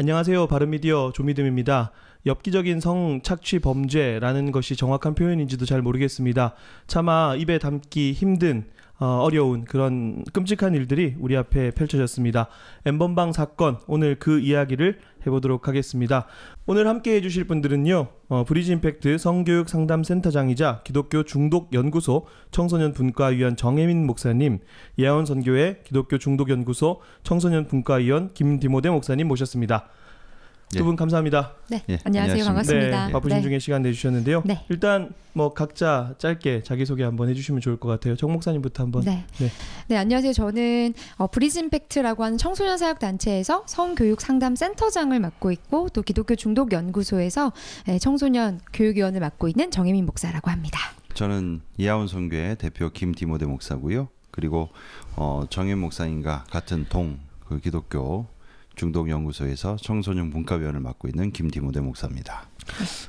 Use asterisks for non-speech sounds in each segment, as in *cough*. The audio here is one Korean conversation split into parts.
안녕하세요. 바른미디어 조미듬입니다. 엽기적인 성 착취 범죄라는 것이 정확한 표현인지도 잘 모르겠습니다. 차마 입에 담기 힘든 어, 어려운 그런 끔찍한 일들이 우리 앞에 펼쳐졌습니다. 엠번방 사건 오늘 그 이야기를 해보도록 하겠습니다. 오늘 함께 해주실 분들은요. 어, 브리지 임팩트 성교육 상담센터장이자 기독교 중독 연구소 청소년 분과위원 정혜민 목사님, 예언 선교회 기독교 중독 연구소 청소년 분과위원 김디모대 목사님 모셨습니다. 두분 예. 감사합니다. 네. 예. 안녕하세요. 반갑습니다. 네, 바쁘신 네. 중에 시간 내주셨는데요. 네. 일단 뭐 각자 짧게 자기소개 한번 해주시면 좋을 것 같아요. 정 목사님부터 한번. 네. 네. 네 안녕하세요. 저는 어, 브리즈팩트라고 하는 청소년 사역 단체에서 성교육 상담 센터장을 맡고 있고 또 기독교 중독 연구소에서 예, 청소년 교육위원을 맡고 있는 정혜민 목사라고 합니다. 저는 이하원 선교회 대표 김디모대 목사고요. 그리고 어, 정혜민 목사님과 같은 동 그 기독교 중동연구소에서 청소년 문과위원을 맡고 있는 김디모대 목사입니다.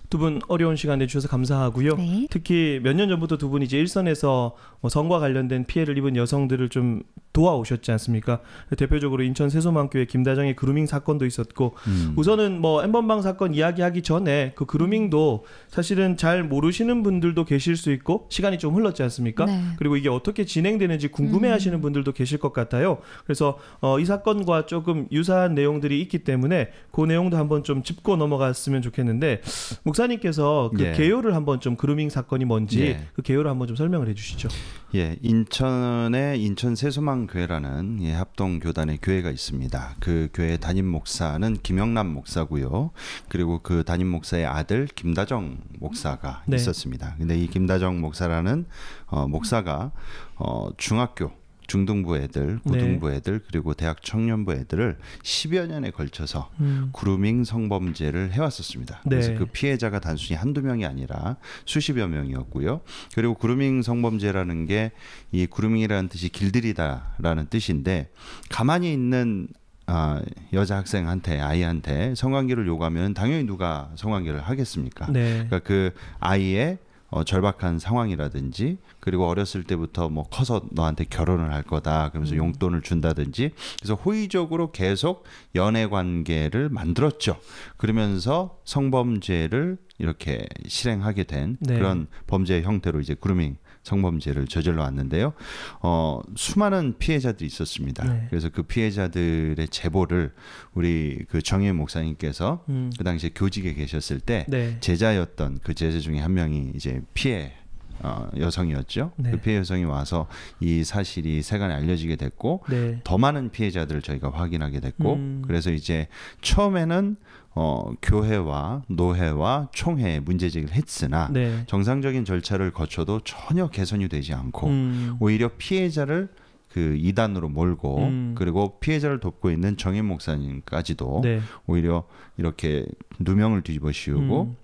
두분 어려운 시간 내주셔서 감사하고요. 네. 특히 몇 년 전부터 두 분이 이제 일선에서 뭐 성과 관련된 피해를 입은 여성들을 좀 도와오셨지 않습니까? 대표적으로 인천 세소망교회 김다정의 그루밍 사건도 있었고 음. 우선은 뭐 엠번방 사건 이야기하기 전에 그 그루밍도 사실은 잘 모르시는 분들도 계실 수 있고 시간이 좀 흘렀지 않습니까? 네. 그리고 이게 어떻게 진행되는지 궁금해하시는 음. 분들도 계실 것 같아요. 그래서 어, 이 사건과 조금 유사한 내용들이 있기 때문에 그 내용도 한번 좀 짚고 넘어갔으면 좋겠는데 목사님께서 그 예. 개요를 한번 좀 그루밍 사건이 뭔지 예. 그 개요를 한번 좀 설명을 해주시죠. 예, 인천에 인천 세소망 교회라는 예, 합동 교단의 교회가 있습니다. 그 교회 담임 목사는 김영남 목사고요. 그리고 그 담임 목사의 아들 김다정 목사가 네. 있었습니다. 근데 이 김다정 목사라는 어, 목사가 어, 중학교 중등부 애들, 네. 고등부 네. 애들 그리고 대학 청년부 애들을 10여 년에 걸쳐서 음. 그루밍 성범죄를 해왔었습니다. 네. 그래서 그 피해자가 단순히 한두 명이 아니라 수십여 명이었고요. 그리고 그루밍 성범죄라는 게 이 그루밍이라는 뜻이 길들이다라는 뜻인데 가만히 있는 아, 여자 학생한테 아이한테 성관계를 요구하면 당연히 누가 성관계를 하겠습니까? 네. 그러니까 그 아이의 어, 절박한 상황이라든지 그리고 어렸을 때부터 뭐 커서 너한테 결혼을 할 거다 그러면서 음. 용돈을 준다든지 그래서 호의적으로 계속 연애 관계를 만들었죠. 그러면서 성범죄를 이렇게 실행하게 된 네. 그런 범죄 형태로 이제 그루밍 성범죄를 저질러 왔는데요. 어, 수많은 피해자들이 있었습니다. 네. 그래서 그 피해자들의 제보를 우리 그 정혜 목사님께서 음. 그 당시에 교직에 계셨을 때 네. 제자였던 그 제자 중에 한 명이 이제 피해 어, 여성이었죠. 그 네. 그 피해 여성이 와서 이 사실이 세간에 알려지게 됐고 네. 더 많은 피해자들을 저희가 확인하게 됐고 음. 그래서 이제 처음에는 어, 교회와 노회와 총회에 문제 제기를 했으나 네. 정상적인 절차를 거쳐도 전혀 개선이 되지 않고 음. 오히려 피해자를 그 이단으로 몰고 음. 그리고 피해자를 돕고 있는 정인 목사님까지도 네. 오히려 이렇게 누명을 뒤집어 씌우고 음.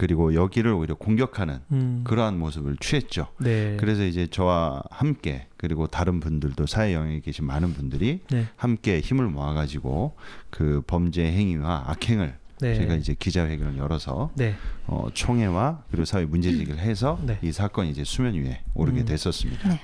그리고 여기를 오히려 공격하는 음. 그러한 모습을 취했죠. 네. 그래서 이제 저와 함께 그리고 다른 분들도 사회 영역에 계신 많은 분들이 네. 함께 힘을 모아가지고 그 범죄 행위와 악행을 네. 제가 이제 기자회견을 열어서 네. 어, 총회와 그리고 사회 문제 제기를 해서 네. 이 사건이 이제 수면 위에 오르게 음. 됐었습니다. 네.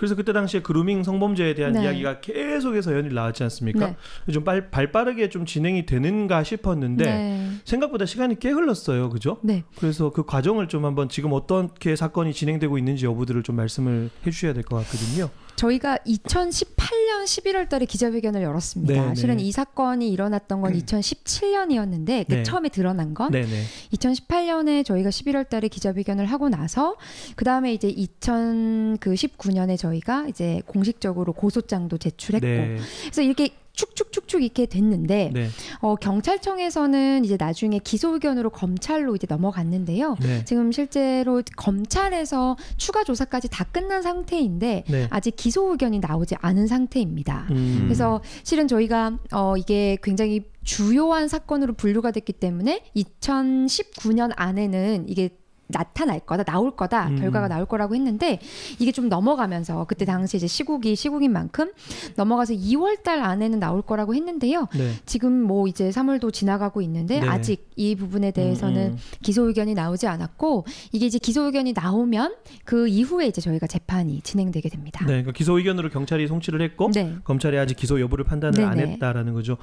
그래서 그때 당시에 그루밍 성범죄에 대한 네. 이야기가 계속해서 연일 나왔지 않습니까? 네. 좀 발, 발 빠르게 좀 진행이 되는가 싶었는데 네. 생각보다 시간이 꽤 흘렀어요, 그죠? 네. 그래서 그 과정을 좀 한번 지금 어떻게 사건이 진행되고 있는지 여부들을 좀 말씀을 해주셔야 될 것 같거든요. 저희가 2018년 11월 달에 기자회견을 열었습니다. 네, 네, 실은 이 사건이 일어났던 건 2017년이었는데 음. 그 네. 처음에 드러난 건 2018년에 저희가 11월 달에 기자회견을 하고 나서 그다음에 이제 2019년에 저희가 이제 공식적으로 고소장도 제출했고 그래서 이렇게 축축축축 이렇게 됐는데 네. 어, 경찰청에서는 이제 나중에 기소 의견으로 검찰로 이제 넘어갔는데요. 네. 지금 실제로 검찰에서 추가 조사까지 다 끝난 상태인데 네. 아직 기소 의견이 나오지 않은 상태입니다. 음. 그래서 실은 저희가 어, 이게 굉장히 주요한 사건으로 분류가 됐기 때문에 2019년 안에는 이게 나타날 거다, 나올 거다, 음. 결과가 나올 거라고 했는데 이게 좀 넘어가면서 그때 당시 이제 시국이 시국인 만큼 넘어가서 2월 달 안에는 나올 거라고 했는데요. 네. 지금 뭐 이제 3월도 지나가고 있는데 네. 아직 이 부분에 음, 대해서는 음, 음. 기소 의견이 나오지 않았고 이게 이제 기소 의견이 나오면 그 이후에 이제 저희가 재판이 진행되게 됩니다. 네, 그러니까 기소 의견으로 경찰이 송치를 했고 네. 검찰이 아직 기소 여부를 판단을 안 했다라는 거죠.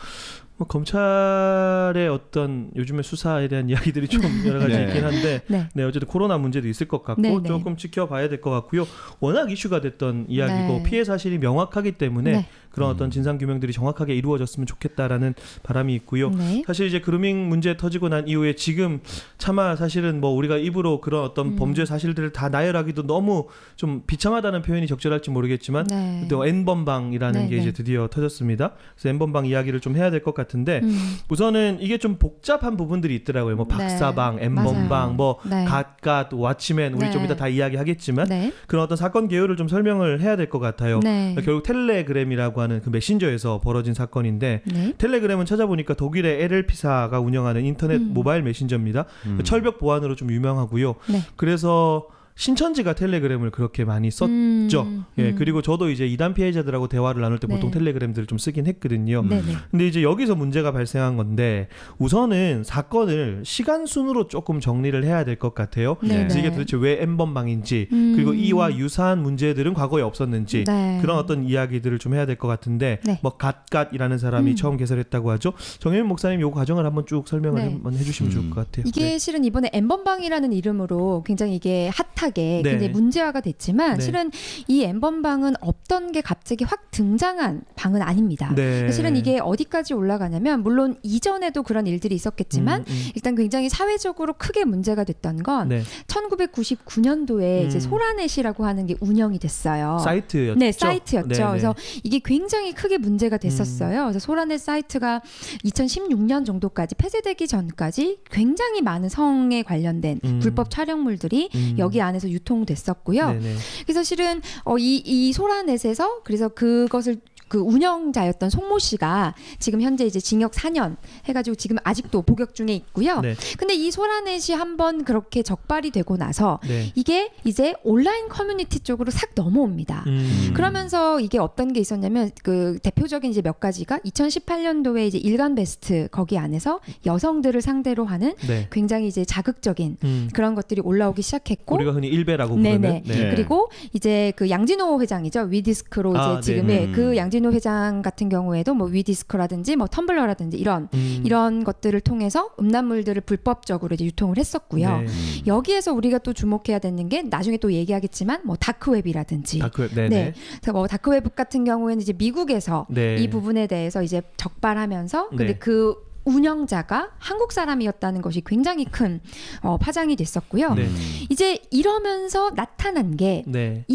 뭐 검찰의 어떤 요즘의 수사에 대한 *laughs* 이야기들이 좀 여러 가지 네. 있긴 한데 네. 네. 어쨌든 코로나 문제도 있을 것 같고 네, 네. 조금 지켜봐야 될 것 같고요. 워낙 이슈가 됐던 이야기고 네. 피해 사실이 명확하기 때문에 네. 그런 음. 어떤 진상 규명들이 정확하게 이루어졌으면 좋겠다라는 바람이 있고요. 네. 사실 이제 그루밍 문제 터지고 난 이후에 지금 차마 사실은 뭐 우리가 입으로 그런 어떤 음. 범죄 사실들을 다 나열하기도 너무 좀 비참하다는 표현이 적절할지 모르겠지만 네. 또 N번방이라는 네, 게 이제 네. 드디어 터졌습니다. 그래서 N번방 이야기를 좀 해야 될 것 같은데 음. 우선은 이게 좀 복잡한 부분들이 있더라고요. 뭐 네. 박사방, N번방, 뭐 갓갓, 네. 왓치맨 우리 좀 이따 다 이야기하겠지만 그런 어떤 사건 개요를 좀 설명을 해야 될 것 같아요. 그러니까 결국 텔레그램이라고 하는 운영하는 그 메신저에서 벌어진 사건인데 네? 텔레그램은 찾아보니까 독일의 LLP사가 운영하는 인터넷 음. 모바일 메신저입니다. 음. 철벽 보안으로 좀 유명하고요. 네. 그래서 신천지가 텔레그램을 그렇게 많이 썼죠. 음, 예, 음. 그리고 저도 이제 이단 피해자들하고 대화를 나눌 때 네. 보통 텔레그램들을 좀 쓰긴 했거든요. 네, 네. 근데 이제 여기서 문제가 발생한 건데 우선은 사건을 시간 순으로 조금 정리를 해야 될 것 같아요. 그래서 네, 네. 이게 도대체 왜 N번방인지 음. 그리고 이와 유사한 문제들은 과거에 없었는지 네. 그런 어떤 이야기들을 좀 해야 될 것 같은데 뭐 갓갓이라는 사람이 음. 처음 개설했다고 하죠. 정혜민 목사님 이 과정을 한번 쭉 설명을 한번 해주시면 좋을 것 같아요. 이게 실은 이번에 N번방이라는 이름으로 굉장히 이게 핫한 심각하게 네. 굉장히 문제화가 됐지만 네. 실은 이 엠번방은 없던 게 갑자기 확 등장한 방은 아닙니다. 네. 그러니까 실은 이게 어디까지 올라가냐면 물론 이전에도 그런 일들이 있었겠지만 음, 음. 일단 굉장히 사회적으로 크게 문제가 됐던 건 1999년도에 음. 이제 소라넷이라고 하는 게 운영이 됐어요. 사이트였죠. 네, 사이트였죠. 네, 네. 그래서 이게 굉장히 크게 문제가 됐었어요. 음. 그래서 소라넷 사이트가 2016년 정도까지 폐쇄되기 전까지 굉장히 많은 성에 관련된 음. 불법 촬영물들이 음. 여기 안에 안에서 유통됐었고요. 네네. 그래서 실은 어, 이, 이 소라넷에서 그래서 그것을 그 운영자였던 송모 씨가 지금 현재 이제 징역 4년 해가지고 지금 아직도 복역 중에 있고요. 네. 근데 이 소라넷이 한번 그렇게 적발이 되고 나서 네. 이게 이제 온라인 커뮤니티 쪽으로 싹 넘어옵니다. 음. 그러면서 이게 어떤 게 있었냐면 그 대표적인 이제 몇 가지가 2018년도에 이제 일간 베스트 거기 안에서 여성들을 상대로 하는 네. 굉장히 이제 자극적인 음. 그런 것들이 올라오기 시작했고 우리가 흔히 일베라고 부르는 네 그리고 이제 그 양진호 회장이죠 위디스크로 아, 이제 네. 지금의 음. 그 양진 아르두노 회장 같은 경우에도 뭐 위디스크라든지 뭐 텀블러라든지 이런 음. 이런 것들을 통해서 음란물들을 불법적으로 이제 유통을 했었고요. 네. 여기에서 우리가 또 주목해야 되는 게 나중에 또 얘기하겠지만 뭐 다크웹이라든지 다크웹 네네. 네. 뭐 다크웹 같은 경우에는 이제 미국에서 네. 이 부분에 대해서 이제 적발하면서 네. 근데 네. 그 운영자가 한국 사람이었다는 것이 굉장히 큰 어, 파장이 됐었고요. 네. 이제 이러면서 나타난 게이 네.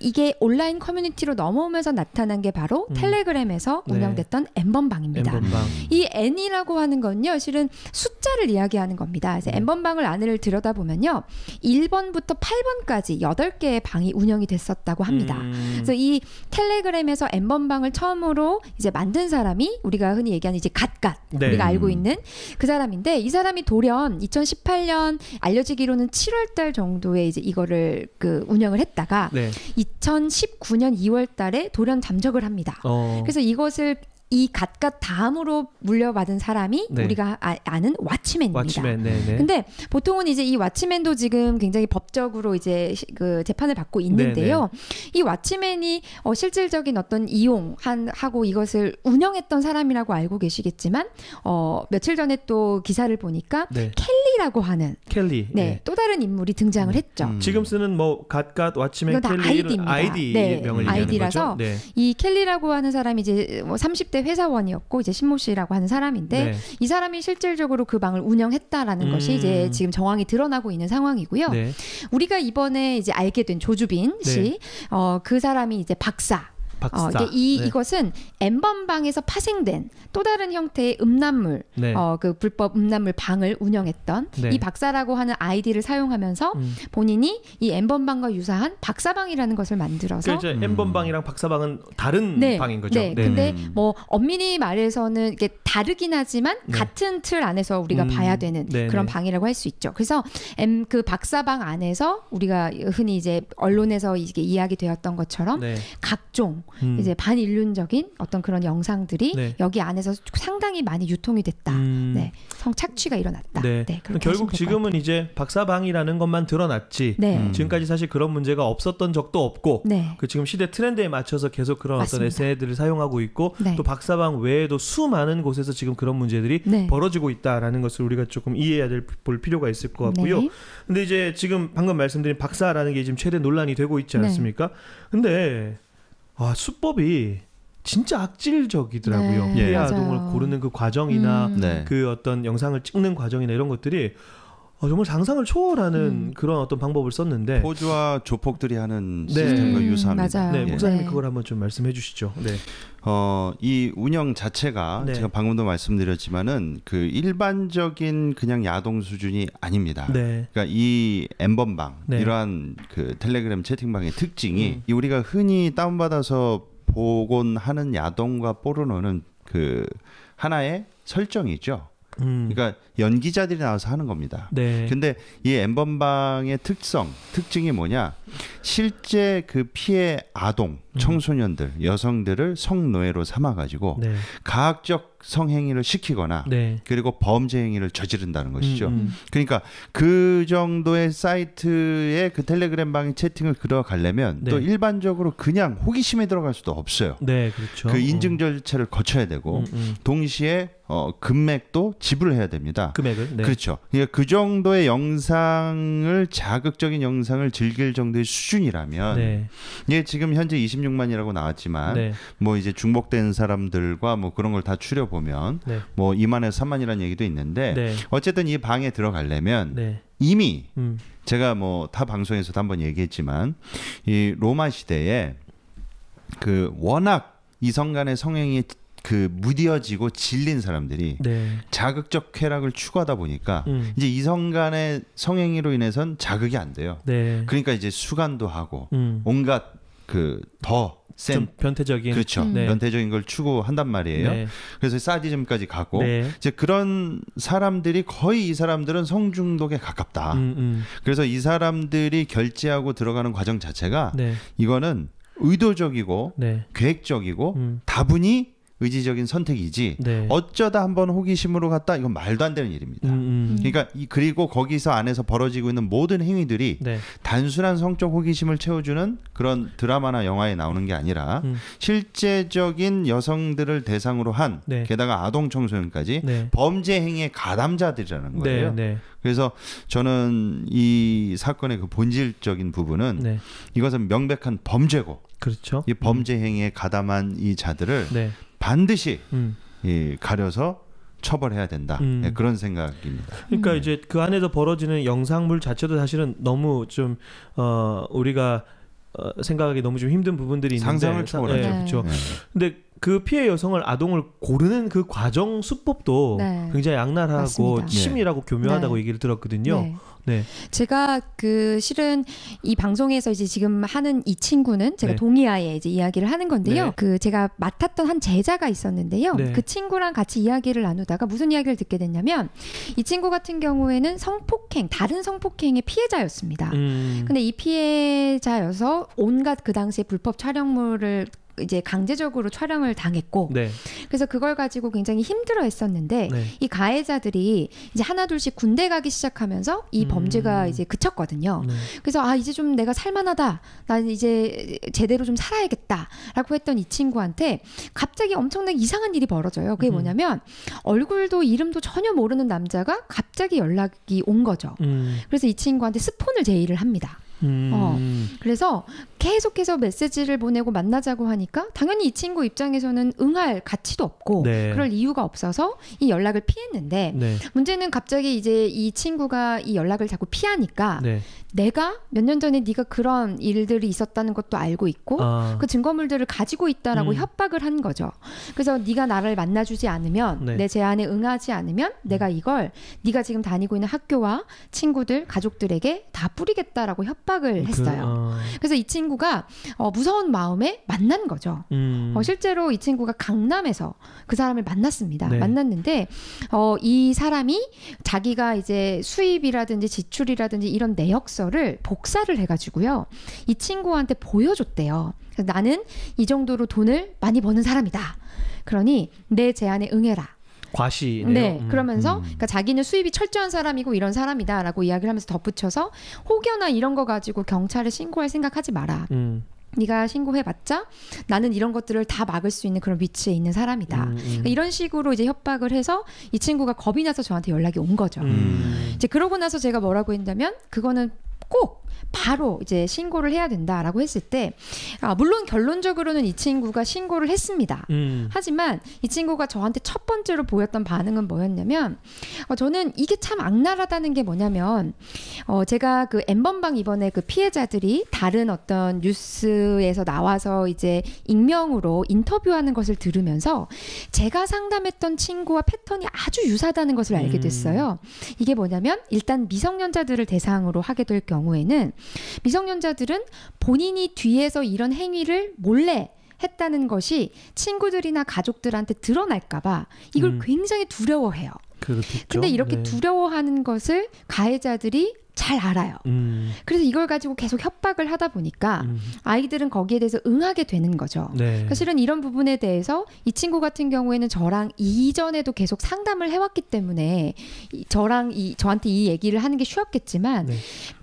이게 온라인 커뮤니티로 넘어오면서 나타난 게 바로 음. 텔레그램에서 운영됐던 네. 엔번방입니다 N번방. 이 N이라고 하는 건요, 실은 숫자를 이야기하는 겁니다. 그번방을 네. 안을 들여다보면요, 1번부터 8번까지 8개의 방이 운영이 됐었다고 합니다. 음. 그래서 이 텔레그램에서 N번방을 처음으로 이제 만든 사람이 우리가 흔히 얘기하는 이제 갓갓 네. 우리가 알고 있는 그 사람인데 이 사람이 돌연 2018년 알려지기로는 7월달 정도에 이제 이거를 그 운영을 했다가 네. 2019년 2월 달에 돌연 잠적을 합니다. 어. 그래서 이것을 이 각각 다음으로 물려받은 사람이 네. 우리가 아, 는왓치맨입니다 왓츠맨, 네, 네. 근데 보통은 이제 이왓치맨도 지금 굉장히 법적으로 이제 그 재판을 받고 있는데요. 네네. 이왓치맨이 어, 실질적인 어떤 이용한 하고 이것을 운영했던 사람이라고 알고 계시겠지만 어, 며칠 전에 또 기사를 보니까 네. 켈리 켈리라고 하는 켈리. 네, 네. 또 다른 인물이 등장을 음, 했죠. 음. 지금 쓰는 뭐 갓갓 왓츠맨 켈리 아이디 네. 명을 아이디라서 네. 이 켈리라고 하는 사람이 이제 뭐 30대 회사원이었고 이제 신모 씨라고 하는 사람인데 네. 이 사람이 실질적으로 그 방을 운영했다라는 음. 것이 이제 지금 정황이 드러나고 있는 상황이고요. 네. 우리가 이번에 이제 알게 된 조주빈 네. 씨, 어, 그 사람이 이제 박사 어, 이게 이 네. 이것은 엠번방에서 파생된 또 다른 형태의 음란물, 네. 어, 그 불법 음란물 방을 운영했던 네. 이 박사라고 하는 아이디를 사용하면서 음. 본인이 이 엠번방과 유사한 박사방이라는 것을 만들어서 그러니까 엠번방이랑 박사방은 다른 네. 방인 거죠. 네. 근데 네. 뭐 엄밀히 말해서는 이게 다르긴 하지만 네. 같은 틀 안에서 우리가 음, 봐야 되는 네네. 그런 네. 방이라고 할 수 있죠. 그래서 M 그 박사방 안에서 우리가 흔히 이제 언론에서 이게 이야기되었던 것처럼 네. 각종 음. 이제 반인륜적인 어떤 그런 영상들이 네. 여기 안에서 상당히 많이 유통이 됐다. 음. 네, 성착취가 일어났다. 네, 네 결국 지금은 이제 박사방이라는 것만 드러났지. 네. 음. 지금까지 사실 그런 문제가 없었던 적도 없고 그 지금 시대 트렌드에 맞춰서 계속 그런 맞습니다. 어떤 에세이들을 사용하고 있고 또 박사방 외에도 수많은 곳에 곳에서 지금 그런 문제들이 네. 벌어지고 있다라는 것을 우리가 조금 이해해야 될 볼 필요가 있을 것 같고요. 네. 근데 이제 지금 방금 말씀드린 박사라는 게 지금 최대 논란이 되고 있지 네. 않습니까? 근데 아, 수법이 진짜 악질적이더라고요. 네, 피 아동을 고르는 그 과정이나 음. 네. 그 어떤 영상을 찍는 과정이나 이런 것들이 어, 정말 상상을 초월하는 음. 그런 어떤 방법을 썼는데 포주와 조폭들이 하는 네. 시스템과 음, 유사합니다. 맞아요. 네, 목사님이 네. 그걸 한번 좀 말씀해 주시죠. 네. 어, 이 운영 자체가 네. 제가 방금도 말씀드렸지만은 그 일반적인 그냥 야동 수준이 아닙니다. 네. 그러니까 이 엠번방 네. 이러한 그 텔레그램 채팅방의 특징이 음. 이 우리가 흔히 다운받아서 보곤 하는 야동과 포르노는 그 하나의 설정이죠. 음. 그러니까 연기자들이 나와서 하는 겁니다. 네. 근데 이 엠번방의 특성, 특징이 뭐냐? 실제 그 피해 아동, 음. 청소년들, 음. 여성들을 성노예로 삼아 가지고 네. 가학적 성행위를 시키거나 네. 그리고 범죄 행위를 저지른다는 것이죠. 음, 음. 그러니까 그 정도의 사이트에 그 텔레그램 방의 채팅을 들어가려면 네. 또 일반적으로 그냥 호기심에 들어갈 수도 없어요. 네, 그렇죠. 그 인증 음. 절차를 거쳐야 되고 음, 음. 동시에 어, 금맥도지불 해야 됩니다. 금액을 네. 그렇죠. 그러니까 그 정도의 영상을 자극적인 영상을 즐길 정도의 수준이라면 네. 예 지금 현재 26만이라고 나왔지만 네. 뭐 이제 중복된 사람들과 뭐 그런 걸 다 추려 보 보면 네. 뭐 2만에서 3만이라는 얘기도 있는데 네. 어쨌든 이 방에 들어가려면 네. 이미 음. 제가 뭐타 방송에서도 한번 얘기했지만 이 로마 시대에 그 워낙 이성 간의 성행이 그무뎌지고 질린 사람들이 네. 자극적 쾌락을 추구하다 보니까 음. 이제 이성 간의 성행위로 인해선 자극이 안 돼요. 네. 그러니까 이제 수간도 하고 음. 온갖 그더 센 변태적인 그렇죠. 음. 네. 변태적인 걸 추구한단 말이에요. 네. 그래서 사디즘까지 가고 네. 이제 그런 사람들이 거의 이 사람들은 성중독에 가깝다. 음, 음. 그래서 이 사람들이 결제하고 들어가는 과정 자체가 네. 이거는 의도적이고 네. 계획적이고 음. 다분히 의지적인 선택이지 네. 어쩌다 한번 호기심으로 갔다 이건 말도 안 되는 일입니다. 음, 음. 그러니까 이, 그리고 거기서 안에서 벌어지고 있는 모든 행위들이 네. 단순한 성적 호기심을 채워주는 그런 드라마나 영화에 나오는 게 아니라 음. 실제적인 여성들을 대상으로 한 네. 게다가 아동 청소년까지 네. 범죄 행위의 가담자들이라는 네, 거예요. 네. 그래서 저는 이 사건의 그 본질적인 부분은 이것은 명백한 범죄고 그렇죠. 이 범죄 행위에 가담한 이 자들을 반드시 음. 이 가려서 처벌해야 된다 음. 네, 그런 생각입니다. 그러니까 네. 이제 그 안에서 벌어지는 영상물 자체도 사실은 너무 좀 어, 우리가 어, 생각하기 너무 좀 힘든 부분들이 있는데 상상을 초월하죠. 예, 네, 그렇죠. 근데 그 피해 여성을 아동을 고르는 그 과정 수법도 네. 굉장히 악랄하고 네. 치밀하고 네. 교묘하다고 네. 얘기를 들었거든요. 네. 네. 제가 그 실은 이 방송에서 이제 지금 하는 이 친구는 제가 네. 동의하에 이제 이야기를 하는 건데요. 그 제가 맡았던 한 제자가 있었는데요. 그 친구랑 같이 이야기를 나누다가 무슨 이야기를 듣게 됐냐면 이 친구 같은 경우에는 성폭행 다른 성폭행의 피해자였습니다. 음. 근데 이 피해자여서 온갖 그 당시에 불법 촬영물을 이제 강제적으로 촬영을 당했고 네. 그래서 그걸 가지고 굉장히 힘들어 했었는데 네. 이 가해자들이 이제 하나 둘씩 군대 가기 시작하면서 이 음. 범죄가 이제 그쳤거든요. 네. 그래서 아 이제 좀 내가 살만하다. 난 이제 제대로 좀 살아야겠다라고 했던 이 친구한테 갑자기 엄청나게 이상한 일이 벌어져요. 그게 음. 뭐냐면 얼굴도 이름도 전혀 모르는 남자가 갑자기 연락이 온 거죠. 음. 그래서 이 친구한테 스폰을 제의를 합니다. 음. 어, 그래서 계속해서 메시지를 보내고 만나자고 하니까 당연히 이 친구 입장에서는 응할 가치도 없고 네. 그럴 이유가 없어서 이 연락을 피했는데 네. 문제는 갑자기 이제 이 친구가 이 연락을 자꾸 피하니까 네. 내가 몇 년 전에 네가 그런 일들이 있었다는 것도 알고 있고 아. 그 증거물들을 가지고 있다라고 음. 협박을 한 거죠. 그래서 네가 나를 만나주지 않으면 네. 내 제안에 응하지 않으면 음. 내가 이걸 네가 지금 다니고 있는 학교와 친구들 가족들에게 다 뿌리겠다라고 협박을 그, 했어요. 아. 그래서 이 친구 친구가 어, 무서운 마음에 만난 거죠. 음. 어, 실제로 이 친구가 강남에서 그 사람을 만났습니다. 네. 만났는데 어, 이 사람이 자기가 이제 수입이라든지 지출이라든지 이런 내역서를 복사를 해가지고요. 이 친구한테 보여줬대요. 나는 이 정도로 돈을 많이 버는 사람이다. 그러니 내 제안에 응해라. 과시네요. 네, 음, 그러면서 음. 그러니까 자기는 수입이 철저한 사람이고 이런 사람이다라고 이야기를 하면서 덧붙여서 혹여나 이런 거 가지고 경찰에 신고할 생각하지 마라. 음. 네가 신고해봤자 나는 이런 것들을 다 막을 수 있는 그런 위치에 있는 사람이다. 음, 음. 그러니까 이런 식으로 이제 협박을 해서 이 친구가 겁이 나서 저한테 연락이 온 거죠. 음. 이제 그러고 나서 제가 뭐라고 했냐면 그거는 꼭 바로 이제 신고를 해야 된다라고 했을 때 아, 물론 결론적으로는 이 친구가 신고를 했습니다. 음. 하지만 이 친구가 저한테 첫 번째로 보였던 반응은 뭐였냐면 어, 저는 이게 참 악랄하다는 게 뭐냐면 어, 제가 그 엠번방 이번에 그 피해자들이 다른 어떤 뉴스에서 나와서 이제 익명으로 인터뷰하는 것을 들으면서 제가 상담했던 친구와 패턴이 아주 유사하다는 것을 알게 음. 됐어요. 음. 이게 뭐냐면 일단 미성년자들을 대상으로 하게 될 경우에는 있지만 미성년자들은 본인이 뒤에서 이런 행위를 몰래 했다는 것이 친구들이나 가족들한테 드러날까봐 이걸 음. 굉장히 두려워해요. 그렇겠죠. 근데 이렇게 네. 두려워하는 것을 가해자들이 잘 알아요. 음. 그래서 이걸 가지고 계속 협박을 하다 보니까 음. 아이들은 거기에 대해서 응하게 되는 거죠. 네. 사실은 이런 부분에 대해서 이 친구 같은 경우에는 저랑 이전에도 계속 상담을 해왔기 때문에 이, 저랑 이 저한테 이 얘기를 하는 게 쉬웠겠지만 네.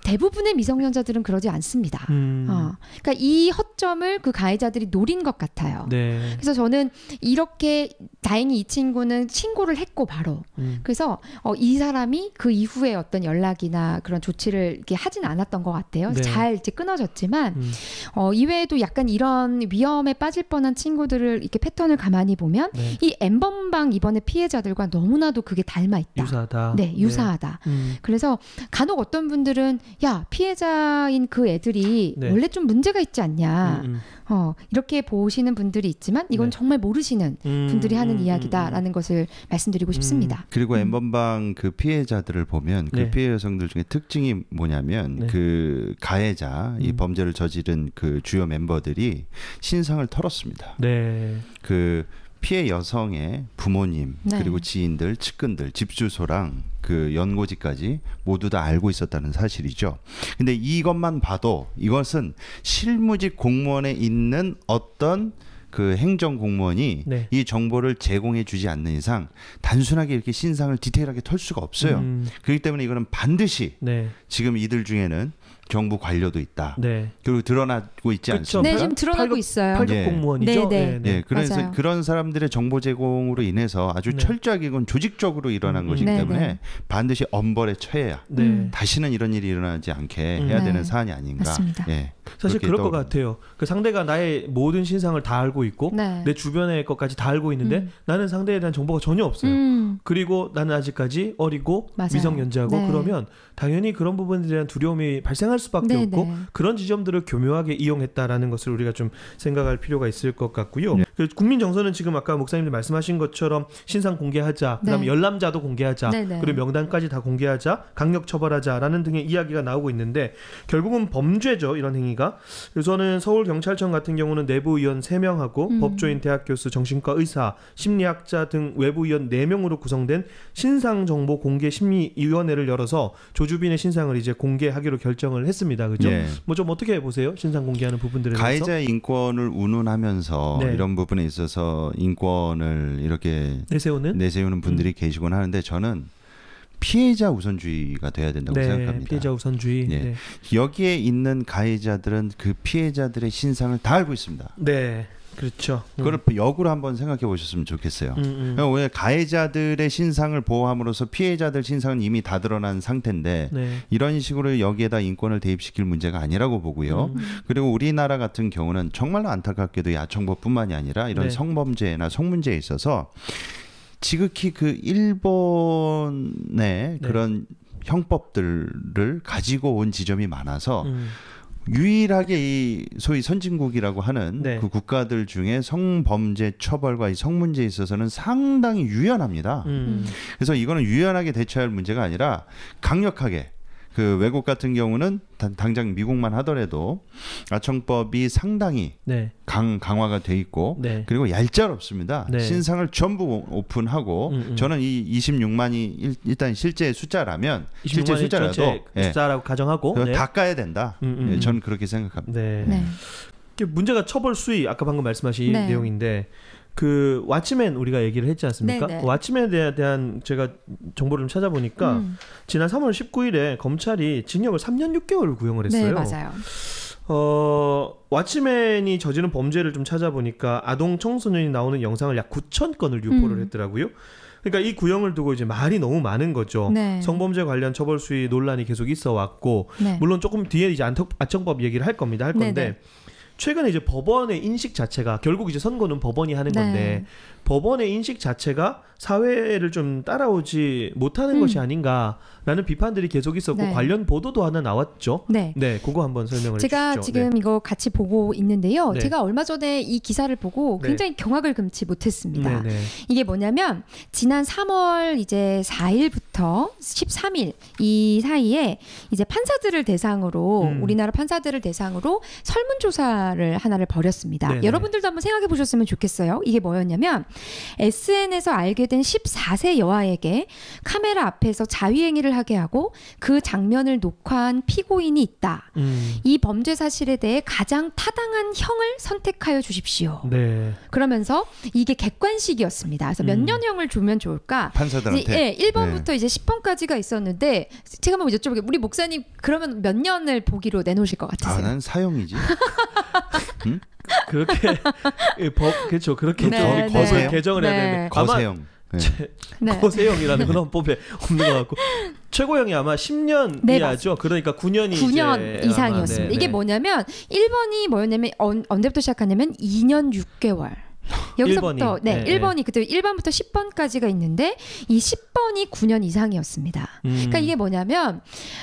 대부분의 미성년자들은 그러지 않습니다. 음. 어. 그러니까 이 허점을 그 가해자들이 노린 것 같아요. 네. 그래서 저는 이렇게 다행히 이 친구는 신고를 했고 바로 음. 그래서 어, 이 사람이 그 이후에 어떤 연락이나 그런 조치를 이렇게 하진 않았던 것 같아요. 네. 잘 이제 끊어졌지만 음. 어, 이외에도 약간 이런 위험에 빠질 뻔한 친구들을 이렇게 패턴을 가만히 보면 네. 이 엠번방 이번에 피해자들과 너무나도 그게 닮아 있다. 유사하다. 네, 네. 유사하다. 네. 음. 그래서 간혹 어떤 분들은 야 피해자인 그 애들이 네. 원래 좀 문제가 있지 않냐. 음, 음, 어, 이렇게 보시는 분들이 있지만 이건 네. 정말 모르시는 음, 분들이 하는 음, 이야기다라는 것을 말씀드리고 싶습니다. 그리고 엠번방 그 피해자들을 보면 그 피해 여성들 중에 특징 특징이 뭐냐면 네. 그 가해자 이 음. 범죄를 저지른 그 주요 멤버들이 신상을 털었습니다. 네. 그 피해 여성의 부모님 네. 그리고 지인들 측근들 집 주소랑 그 연고지까지 모두 다 알고 있었다는 사실이죠. 근데 이것만 봐도 이것은 실무직 공무원에 있는 어떤 그 행정 공무원이 네. 이 정보를 제공해 주지 않는 이상 단순하게 이렇게 신상을 디테일하게 털 수가 없어요. 음. 그렇기 때문에 이거는 반드시 네. 지금 이들 중에는 정부 관료도 있다. 네. 그리고 드러나고 있지 그쵸, 않습니까? 네, 지금 드러나고 8급, 있어요. 8급 네. 공무원이죠. 네 네. 네, 네. 네, 그래서 맞아요. 그런 사람들의 정보 제공으로 인해서 아주 네. 철저하게 이건 조직적으로 일어난 음. 것이기 때문에 반드시 엄벌에 처해야 음. 다시는 이런 일이 일어나지 않게 음. 해야 되는 사안이 아닌가. 맞습니다. 예. 사실 그럴 것 같아요. 그 상대가 나의 모든 신상을 다 알고 있고 내 주변의 것까지 다 알고 있는데 음. 나는 상대에 대한 정보가 전혀 없어요. 음. 그리고 나는 아직까지 어리고 맞아요. 미성년자고 그러면 당연히 그런 부분에 대한 두려움이 발생할 상할 수밖에 네네. 없고 네. 그런 지점들을 교묘하게 이용했다라는 것을 우리가 좀 생각할 필요가 있을 것 같고요. 네. 그 국민 정서는 지금 아까 목사님들 말씀하신 것처럼 신상 공개하자, 그다음에 네. 열람자도 공개하자, 네네. 네. 그리고 명단까지 다 공개하자, 강력 처벌하자라는 등의 이야기가 나오고 있는데 결국은 범죄죠 이런 행위가. 그래서는 서울 경찰청 같은 경우는 내부 위원 3명하고 음. 법조인, 대학 교수, 정신과 의사, 심리학자 등 외부 위원 4명으로 구성된 신상 정보 공개 심리위원회를 열어서 조주빈의 신상을 이제 공개하기로 결정을 발언을 했습니다. 그죠? 예. 뭐좀 어떻게 보세요? 신상 공개하는 부분들에 대해서 가해자 인권을 운운하면서 네. 이런 부분에 있어서 인권을 이렇게 내세우는 내세우는 분들이 음. 계시곤 하는데 저는 피해자 우선주의가 돼야 된다고 네, 생각합니다. 피해자 우선주의. 네. 네. 여기에 있는 가해자들은 그 피해자들의 신상을 다 알고 있습니다. 네. 그렇죠. 그걸 음. 역으로 한번 생각해 보셨으면 좋겠어요. 음, 음. 왜 가해자들의 신상을 보호함으로써 피해자들 신상은 이미 다 드러난 상태인데 네. 이런 식으로 여기에다 인권을 대입시킬 문제가 아니라고 보고요. 음. 그리고 우리나라 같은 경우는 정말로 안타깝게도 야청법뿐만이 아니라 이런 네. 성범죄나 성문제에 있어서 지극히 그 일본의 네. 그런 형법들을 가지고 온 지점이 많아서. 음. 유일하게 이 소위 선진국이라고 하는 네. 그 국가들 중에 성범죄 처벌과 이 성문제에 있어서는 상당히 유연합니다. 음. 음. 그래서 이거는 유연하게 대처할 문제가 아니라 강력하게 그 외국 같은 경우는 당장 미국만 하더라도 아청법이 상당히 네. 강 강화가 돼 있고 네. 그리고 얄짤없습니다. 네. 신상을 전부 오픈하고 음음. 음. 저는 이 26만이 일, 일단 실제 숫자라면 실제 숫자라도 예. 숫자라고 가정하고 네. 다 까야 된다. 음, 음, 예, 저는 그렇게 생각합니다. 네. 네. 문제가 처벌 수위 아까 방금 말씀하신 내용인데 그왓치맨 우리가 얘기를 했지 않습니까? 네네. 왓치맨에 네. 대한 제가 정보를 좀 찾아보니까 음. 지난 3월 19일에 검찰이 징역을 3년 6개월을 구형을 했어요. 네, 맞아요. 어, 왓치맨이 저지른 범죄를 좀 찾아보니까 아동 청소년이 나오는 영상을 약 9천 건을 유포를 음. 했더라고요. 그러니까 이 구형을 두고 이제 말이 너무 많은 거죠. 네. 성범죄 관련 처벌 수위 논란이 계속 있어 왔고 네. 물론 조금 뒤에 이제 안청, 아청법 얘기를 할 겁니다. 할 네, 건데 네네. 최근에 이제 법원의 인식 자체가 결국 이제 선거는 법원이 하는 건데 네. 법원의 인식 자체가 사회를 좀 따라오지 못하는 음. 것이 아닌가라는 비판들이 계속 있었고 네. 관련 보도도 하나 나왔죠. 네, 네, 그거 한번 설명을 제가 해주시죠. 지금 네. 이거 같이 보고 있는데요. 네. 제가 얼마 전에 이 기사를 보고 네. 굉장히 경악을 금치 못했습니다. 네, 네. 이게 뭐냐면 지난 3월 이제 4일부터 13일 이 사이에 이제 판사들을 대상으로 음. 우리나라 판사들을 대상으로 설문조사를 하나를 벌였습니다. 여러분들도 한번 생각해 보셨으면 좋겠어요. 이게 뭐였냐면 SN에서 알게 된 14세 여아에게 카메라 앞에서 자위행위를 하게 하고 그 장면을 녹화한 피고인이 있다. 음. 이 범죄 사실에 대해 가장 타당한 형을 선택하여 주십시오. 네. 그러면서 이게 객관식이었습니다. 그래서 몇 음. 년형을 주면 좋을까? 판사들한테. 이 예, 1번부터 네. 이제 10번까지가 있었는데 제가 한번 여쭤볼게 우리 목사님 그러면 몇 년을 보기로 내놓으실 것 같으세요? 아, 난 사형이지. *laughs* 응? 그렇게 법 *laughs* 예, 그렇죠 그렇게 네, 법을 네. 네. 개정을 해야 되는데 네. 거세형 *laughs* 네. 고세형이라는 그런 *laughs* 법에 없는 것 같고 최고형이 아마 1 0년이하죠 네, 그러니까 9년이 9년 이상이었습니다. 네, 이게 뭐냐면 1번이 뭐였냐면 언제부터 시작하냐면 2년 6개월. *laughs* 여기서부터 1번이. 네, 네 예, 1번이 예. 그때 1번부터 10번까지가 있는데 이 10번이 9년 이상이었습니다. 그러니까 음. 그러니까 이게 뭐냐면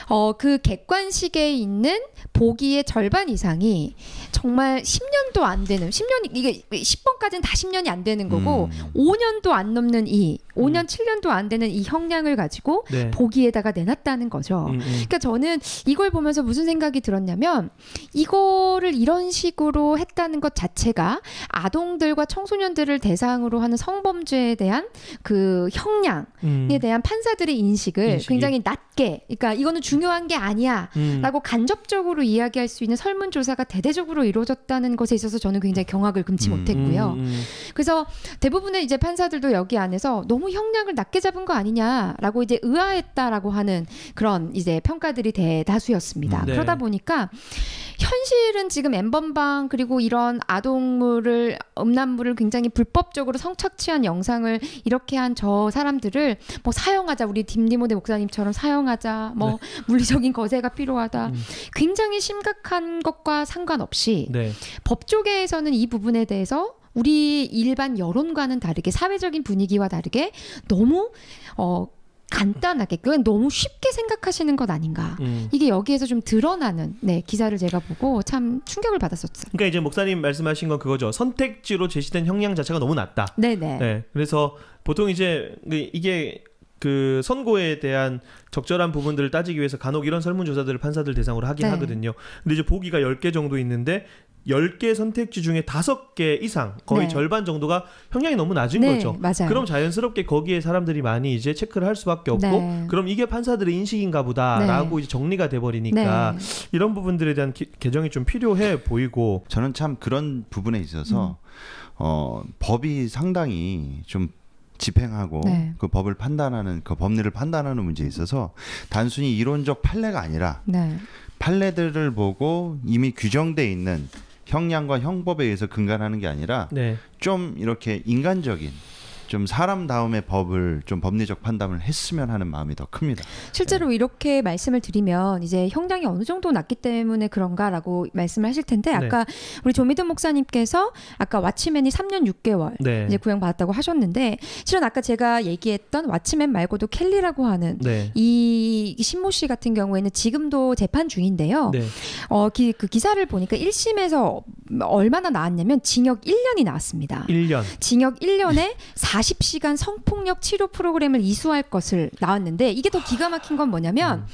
어 그 객관식에 있는 보기의 절반 이상이 정말 10년도 안 되는 10년 이게 10번까지는 다 10년이 안 되는 거고 음. 5년도 안 넘는 이 5년 음. 7년도 안 되는 이 형량을 가지고 네. 보기에다가 내놨다는 거죠. 음, 음, 그러니까 저는 이걸 보면서 무슨 생각이 들었냐면 이거를 이런 식으로 했다는 것 자체가 아동들과 청소년들을 대상으로 하는 성범죄에 대한 그 형량에 음. 대한 판사들의 인식을 인식이? 굉장히 낮게, 그러니까 이거는 중요한 게 아니야라고 음. 간접적으로 이야기할 수 있는 설문조사가 대대적으로 이루어졌다는 것에 있어서 저는 굉장히 경악을 금치 음, 못했고요. 음, 음. 그래서 대부분의 이제 판사들도 여기 안에서 너무 형량을 낮게 잡은 거 아니냐라고 이제 의아했다라고 하는 그런 이제 평가들이 대다수였습니다. 네. 그러다 보니까 현실은 지금 엠번방 그리고 이런 아동물을 음란물을 굉장히 불법적으로 성착취한 영상을 이렇게 한 저 사람들을 뭐 사용하자 우리 딤디모데 목사님처럼 사용하자 뭐 네. 물리적인 거세가 필요하다 음. 굉장히 심각한 것과 상관없이 네. 법조계에서는 이 부분에 대해서 우리 일반 여론과는 다르게 사회적인 분위기와 다르게 너무 어 간단하게 그건 너무 쉽게 생각하시는 것 아닌가 음. 이게 여기에서 좀 드러나는 네 기사를 제가 보고 참 충격을 받았었어요. 그러니까 이제 목사님 말씀하신 건 그거죠. 선택지로 제시된 형량 자체가 너무 낮다. 네네. 네. 그래서 보통 이제 그 이게 그 선고에 대한 적절한 부분들을 따지기 위해서 간혹 이런 설문조사들을 판사들 대상으로 하긴 네. 하거든요. 근데 이제 보기가 열 개 정도 있는데 10개 선택지 중에 5개 이상 거의 네. 절반 정도가 형량이 너무 낮은 네, 거죠. 맞아요. 그럼 자연스럽게 거기에 사람들이 많이 이제 체크를 할 수밖에 없고 네. 그럼 이게 판사들의 인식인가 보다라고 네. 이제 정리가 돼 버리니까 네. 이런 부분들에 대한 기, 개정이 좀 필요해 보이고 저는 참 그런 부분에 있어서 음. 어, 법이 상당히 좀 집행하고 네. 그 법을 판단하는 그 법률을 판단하는 문제에 있어서 단순히 이론적 판례가 아니라 네. 판례들을 보고 이미 규정돼 있는 형량과 형법에 의해서 근간하는 게 아니라 네. 좀 이렇게 인간적인 좀 사람 다음의 법을 좀 법리적 판단을 했으면 하는 마음이 더 큽니다. 실제로 네. 이렇게 말씀을 드리면 이제 형량이 어느 정도 났기 때문에 그런가라고 말씀을 하실 텐데 네. 아까 우리 조미든 목사님께서 아까 와치맨이 3년 6개월 네. 이제 구형 받았다고 하셨는데 실은 아까 제가 얘기했던 와치맨 말고도 켈리라고 하는 네. 이 신모 씨 같은 경우에는 지금도 재판 중인데요. 네. 어, 기, 그 기사를 보니까 1심에서 얼마나 나왔냐면 징역 1년이 나왔습니다. 1년. 징역 1년에 40시간 성폭력 치료 프로그램을 이수할 것을 나왔는데 이게 더 기가 막힌 건 뭐냐면 음.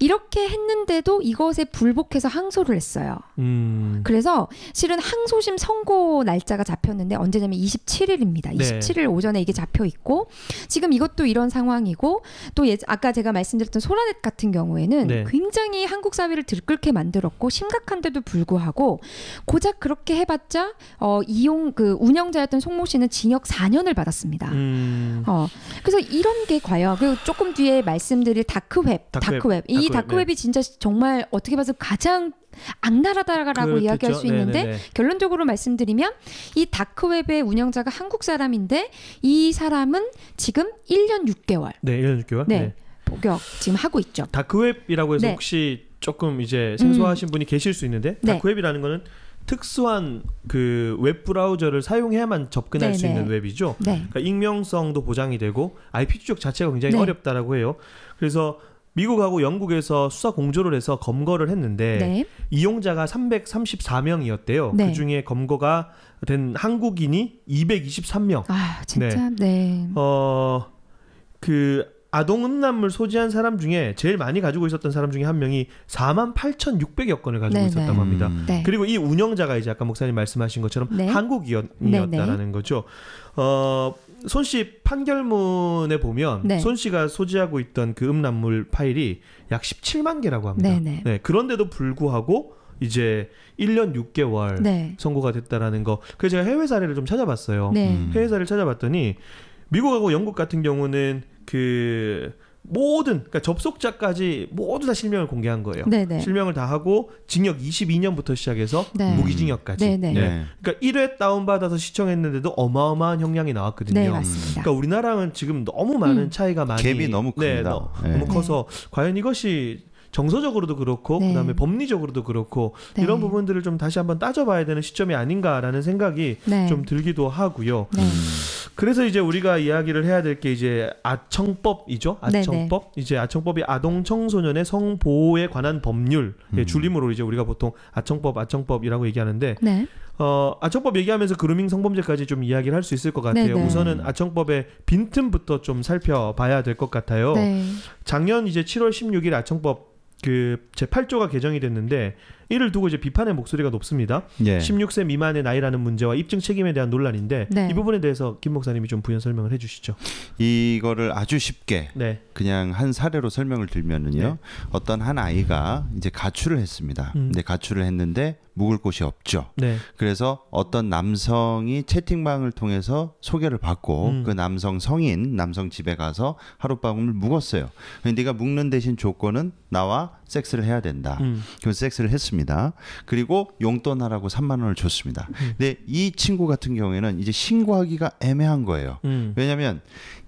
이렇게 했는데도 이것에 불복해서 항소를 했어요. 음. 그래서 실은 항소심 선고 날짜가 잡혔는데 언제냐면 27일입니다. 27일 네. 오전에 이게 잡혀 있고 지금 이것도 이런 상황이고 또 예, 아까 제가 말씀드렸던 소라넷 같은 경우에는 네. 굉장히 한국 사회를 들끓게 만들었고 심각한데도 불구하고 고작 그렇게 해봤자 어, 이용 그 운영자였던 송모 씨는 징역 4년을 받았습니다. 있습니다. 음. 어, 그래서 이런 게 과연 그리고 조금 뒤에 말씀드릴 다크웹, 다크웹, 다크웹. 이 다크웹, 이 네. 진짜 정말 어떻게 봐서 가장 악랄하다라고 그렇죠 이야기할 수 있는데 네네네. 네, 네. 결론적으로 말씀드리면 이 다크웹의 운영자가 한국 사람인데 이 사람은 지금 1년 6개월. 네, 1년 6개월. 네. 복역 지금 하고 있죠. 다크웹이라고 해서 네. 혹시 조금 이제 음. 생소하신 음. 분이 계실 수 있는데 네. 다크웹이라는 거는 특수한 그 웹 브라우저를 사용해야만 접근할 네네. 수 있는 웹이죠. 네. 그러니까 익명성도 보장이 되고 IP 추적 자체가 굉장히 네. 어렵다라고 해요. 그래서 미국하고 영국에서 수사 공조를 해서 검거를 했는데 네. 이용자가 334명이었대요. 네. 그 중에 검거가 된 한국인이 223명. 아 진짜 네. 네. 어그 아동 음란물 소지한 사람 중에 제일 많이 가지고 있었던 사람 중에 한 명이 4만 8,600여 건을 가지고 네네. 네. 있었다고 합니다. 음. 네. 그리고 이 운영자가 이제 아까 목사님 말씀하신 것처럼 네. 한국이었다라는 네, 네. 거죠. 어, 손씨 판결문에 보면 네. 손 씨가 소지하고 있던 그 음란물 파일이 약 17만 개라고 합니다. 네네. 네, 그런데도 불구하고 이제 1년 6개월 네. 선고가 됐다라는 거. 그래서 제가 해외 사례를 좀 찾아봤어요. 네. 음. 해외 사례를 찾아봤더니 미국하고 영국 같은 경우는 그 모든 그러니까 접속자까지 모두 다 실명을 공개한 거예요. 네네. 네. 실명을 다 하고 징역 22년부터 시작해서 네. 무기징역까지. 네, 네. 네. 그러니까 1회 다운받아서 시청했는데도 어마어마한 형량이 나왔거든요. 네, 그러니까 우리나라랑은 지금 너무 많은 음. 차이가 많이 갭이 너무 큽니다. 네, 너, 무 커서 과연 이것이 정서적으로도 그렇고 네. 그다음에 법리적으로도 그렇고 네. 이런 부분들을 좀 다시 한번 따져봐야 되는 시점이 아닌가라는 생각이 네. 좀 들기도 하고요. 네. 음. 그래서 이제 우리가 이야기를 해야 될 게 이제 아청법이죠. 네, 네. 아청법 이제 아청법이 아동 청소년의 성 보호에 관한 법률의 음. 줄임으로 이제 우리가 보통 아청법 아청법이라고 얘기하는데 어, 아청법 얘기하면서 그루밍 성범죄까지 좀 이야기를 할 수 있을 것 같아요. 네네. 우선은 아청법의 빈틈부터 좀 살펴봐야 될 것 같아요. 네. 작년 이제 7월 16일 아청법 그제 8조가 개정이 됐는데 이를 두고 이제 비판의 목소리가 높습니다. 예. 16세 미만의 나이라는 문제와 입증 책임에 대한 논란인데 네. 이 부분에 대해서 김 목사님이 좀 부연 설명을 해주시죠. 이거를 아주 쉽게 네. 그냥 한 사례로 설명을 들면은요, 네. 어떤 한 아이가 이제 가출을 했습니다. 음. 근데 가출을 했는데 묵을 곳이 없죠. 네. 그래서 어떤 남성이 채팅방을 통해서 소개를 받고 음. 그 남성 성인 남성 집에 가서 하룻밤을 묵었어요. 근데 네가 묵는 대신 조건은 나와 섹스를 해야 된다. 음. 그럼 섹스를 했습니다. 했습니다. 그리고 용돈하라고 3만 원을 줬습니다. 음. 근데 이 친구 같은 경우에는 이제 신고하기가 애매한 거예요. 음. 왜냐하면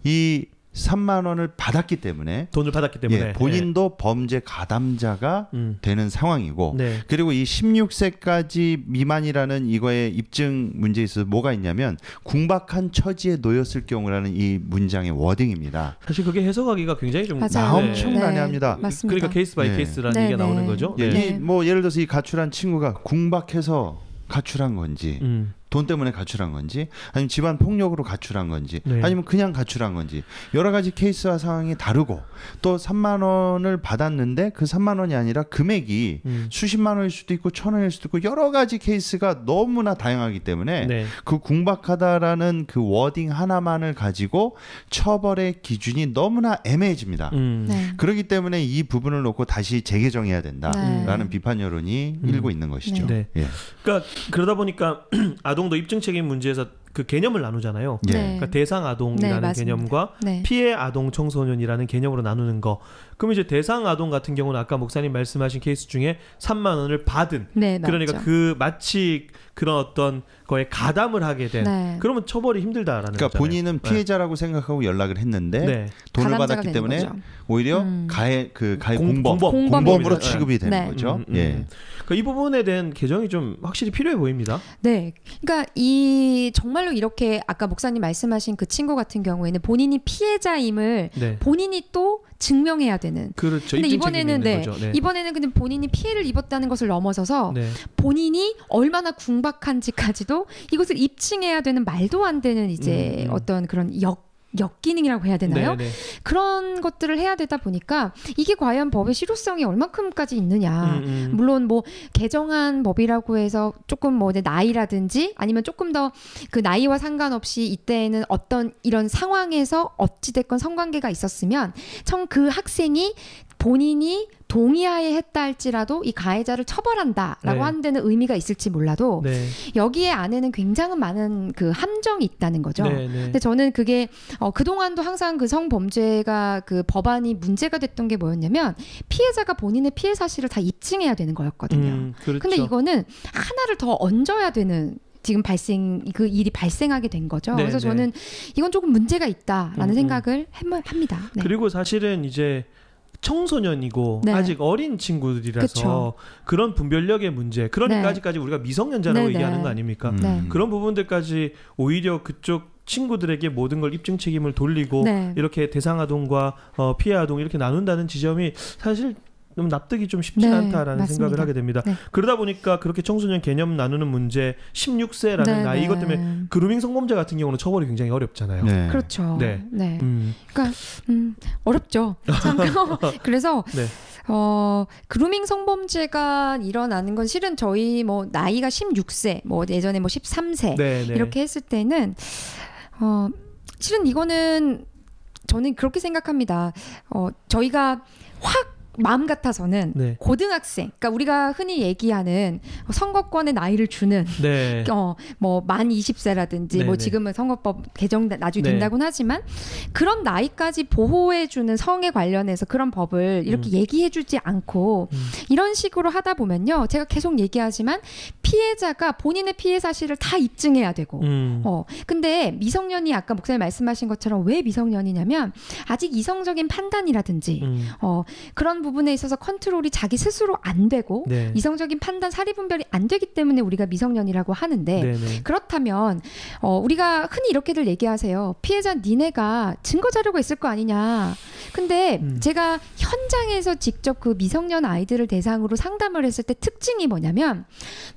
이 3만 원을 받았기 때문에 돈을 받았기 때문에 예, 본인도 네. 범죄 가담자가 음. 되는 상황이고 네. 그리고 이 16세까지 미만이라는 이거의 입증 문제에 있어서 뭐가 있냐면 궁박한 처지에 놓였을 경우라는 이 문장의 워딩입니다. 사실 그게 해석하기가 굉장히 좀 맞아요. 엄청나게 아, 네. 합니다. 네, 맞습니다. 그러니까 케이스 바이 네. 케이스라는 얘기가 네, 나오는 거죠. 예, 이, 뭐 예를 들어서 이 가출한 친구가 궁박해서 가출한 건지 음. 돈 때문에 가출한 건지 아니면 집안 폭력으로 가출한 건지 네. 아니면 그냥 가출한 건지 여러 가지 케이스와 상황이 다르고 또 3만 원을 받았는데 그 3만 원이 아니라 금액이 음. 수십만 원일 수도 있고 천 원일 수도 있고 여러 가지 케이스가 너무나 다양하기 때문에 네. 그 궁박하다라는 그 워딩 하나만을 가지고 처벌의 기준이 너무나 애매해집니다. 음. 네. 그렇기 때문에 이 부분을 놓고 다시 재개정해야 된다라는 네. 비판 여론이 음. 일고 있는 것이죠. 네. 예. 그러니까 그러다 보니까 *clears throat* 아 아동도 입증 책임 문제에서 그 개념을 나누잖아요. 예. 네. 그러니까 대상 아동이라는 네, 개념과 네. 피해 아동 청소년이라는 개념으로 나누는 거. 그럼 이제 대상 아동 같은 경우는 아까 목사님 말씀하신 케이스 중에 3만 원을 받은 네, 그러니까 그 마치 그런 어떤 거에 가담을 하게 된 네. 그러면 처벌이 힘들다라는 그러니까 거잖아요. 본인은 네. 피해자라고 생각하고 연락을 했는데 네. 돈을 받았기 때문에 거죠. 오히려 음. 가해 그 가해 공, 범 공범, 공범 으로 네. 취급이 되는 거죠. 음, 음, 예. 음. 그이 그러니까 부분에 대한 개정이 좀 확실히 필요해 보입니다. 네. 그러니까 이 정말로 이렇게 아까 목사님 말씀하신 그 친구 같은 경우에는 본인이 피해자임을 본인이 또 증명해야 되는. 그렇죠. 근데 이번에는 네, 네, 이번에는 근데 본인이 피해를 입었다는 것을 넘어서서 네. 본인이 얼마나 궁박한지까지도 이것을 입증해야 되는 말도 안 되는 이제 음. 음. 어떤 그런 역 역기능이라고 해야 되나요? 네네. 네. 그런 것들을 해야 되다 보니까 이게 과연 법의 실효성이 얼만큼까지 있느냐. 음음. 음. 물론 뭐 개정한 법이라고 해서 조금 뭐 나이라든지 아니면 조금 더 그 나이와 상관없이 이때에는 어떤 이런 상황에서 어찌됐건 성관계가 있었으면 청 그 학생이 본인이 동의하에 했다 할지라도 이 가해자를 처벌한다라고 네. 하는 데는 의미가 있을지 몰라도 네. 여기에 안에는 굉장히 많은 그 함정이 있다는 거죠. 네, 네. 근데 저는 그게 어, 그동안도 항상 그 성범죄가 그 법안이 문제가 됐던 게 뭐였냐면 피해자가 본인의 피해 사실을 다 입증해야 되는 거였거든요. 음, 그렇죠. 근데 이거는 하나를 더 얹어야 되는 지금 발생 그 일이 발생하게 된 거죠. 네, 그래서 네. 저는 네. 이건 조금 문제가 있다라는 음, 음. 생각을 음. 합니다. 네. 그리고 사실은 이제 청소년이고 네. 아직 어린 친구들이라서 그쵸. 그런 분별력의 문제 그러니까 네. 아직까지 우리가 미성년자라고 네, 네. 얘기하는 거 아닙니까 음. 네. 그런 부분들까지 오히려 그쪽 친구들에게 모든 걸 입증 책임을 돌리고 네. 이렇게 대상 아동과 어, 피해 아동 이렇게 나눈다는 지점이 사실 너무 납득이 좀 쉽지 네, 않다라는 맞습니다. 생각을 하게 됩니다. 네. 그러다 보니까 그렇게 청소년 개념 나누는 문제, 16세라는 네, 나이 이것 때문에 네. 그루밍 성범죄 같은 경우는 처벌이 굉장히 어렵잖아요. 네. 그렇죠. 네. 네. 음. 그러니까 음, 어렵죠. *laughs* 그래서 어, 그루밍 성범죄가 일어나는 건 실은 저희 뭐 나이가 16세, 뭐 예전에 뭐 13세 이렇게 했을 때는 어, 실은 이거는 저는 그렇게 생각합니다. 어, 저희가 확 마음 같아서는 네. 고등학생, 그러니까 우리가 흔히 얘기하는 선거권의 나이를 주는, 네. *laughs* 어, 뭐만 20세라든지, 뭐 네, 뭐 지금은 선거법 개정 나중에 네. 된다고는 하지만 그런 나이까지 보호해주는 성에 관련해서 그런 법을 이렇게 음. 얘기해주지 않고 음. 이런 식으로 하다 보면요, 제가 계속 얘기하지만 피해자가 본인의 피해 사실을 다 입증해야 되고, 음. 어, 근데 미성년이 아까 목사님 말씀하신 것처럼 왜 미성년이냐면 아직 이성적인 판단이라든지, 음. 어, 그런 부분에 있어서 컨트롤이 자기 스스로 안 되고 네. 이성적인 판단 사리 분별이 안 되기 때문에 우리가 미성년이라고 하는데 네네. 네. 그렇다면 어, 우리가 흔히 이렇게들 얘기하세요. 피해자 니네가 증거 자료가 있을 거 아니냐. 근데 음. 제가 현장에서 직접 그 미성년 아이들을 대상으로 상담을 했을 때 특징이 뭐냐면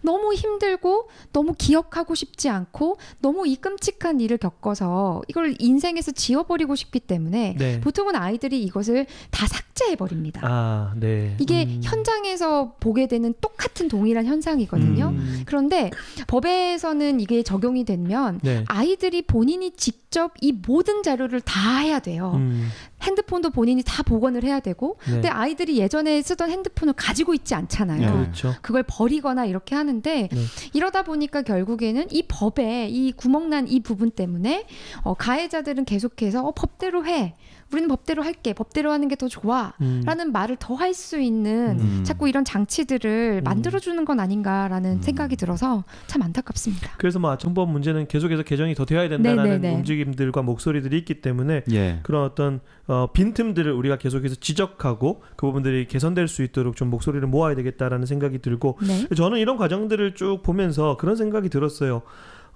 너무 힘들고 너무 기억하고 싶지 않고 너무 이 끔찍한 일을 겪어서 이걸 인생에서 지워버리고 싶기 때문에 네. 보통은 아이들이 이것을 다 삭제해버립니다. 아. 아, 네. 이게 음. 현장에서 보게 되는 똑같은 동일한 현상이거든요. 음. 그런데 법에서는 이게 적용이 되면 네. 아이들이 본인이 직접 이 모든 자료를 다 해야 돼요. 음. 핸드폰도 본인이 다 복원을 해야 되고, 네. 근데 아이들이 예전에 쓰던 핸드폰을 가지고 있지 않잖아요. 네. 그렇죠. 그걸 버리거나 이렇게 하는데 네. 이러다 보니까 결국에는 이 법에 이 구멍난 이 부분 때문에 어, 가해자들은 계속해서 어, 법대로 해. 우리는 법대로 할게 법대로 하는 게 더 좋아라는 음. 말을 더 할 수 있는 음. 자꾸 이런 장치들을 음. 만들어주는 건 아닌가라는 음. 생각이 들어서 참 안타깝습니다. 그래서 뭐 아청법 문제는 계속해서 개정이 더돼야 된다는 네, 네, 네. 움직임들과 목소리들이 있기 때문에 예. 그런 어떤 어, 빈틈들을 우리가 계속해서 지적하고 그 부분들이 개선될 수 있도록 좀 목소리를 모아야 되겠다라는 생각이 들고 네. 저는 이런 과정들을 쭉 보면서 그런 생각이 들었어요.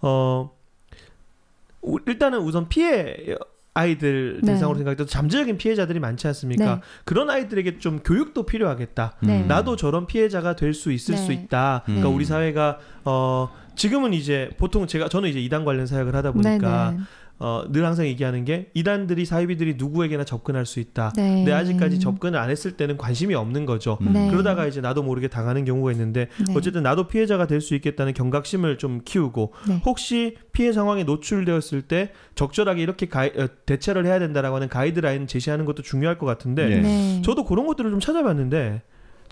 어, 일단은 우선 피해 아이들 네. 대상으로 생각해도 잠재적인 피해자들이 많지 않습니까? 네. 그런 아이들에게 좀 교육도 필요하겠다. 네. 음. 나도 저런 피해자가 될 수 있을 수 네. 있다. 그러니까 음. 우리 사회가 어 지금은 이제 보통 제가 저는 이제 이단 관련 사역을 하다 보니까 네, 어, 늘 항상 얘기하는 게 이단들이 사이비들이 누구에게나 접근할 수 있다. 네. 근데 아직까지 접근을 안 했을 때는 관심이 없는 거죠. 음. 네. 그러다가 이제 나도 모르게 당하는 경우가 있는데 네. 어쨌든 나도 피해자가 될 수 있겠다는 경각심을 좀 키우고 네. 혹시 피해 상황에 노출되었을 때 적절하게 이렇게 가이, 어, 대처를 해야 된다라고 하는 가이드라인 제시하는 것도 중요할 것 같은데 네. 저도 그런 것들을 좀 찾아봤는데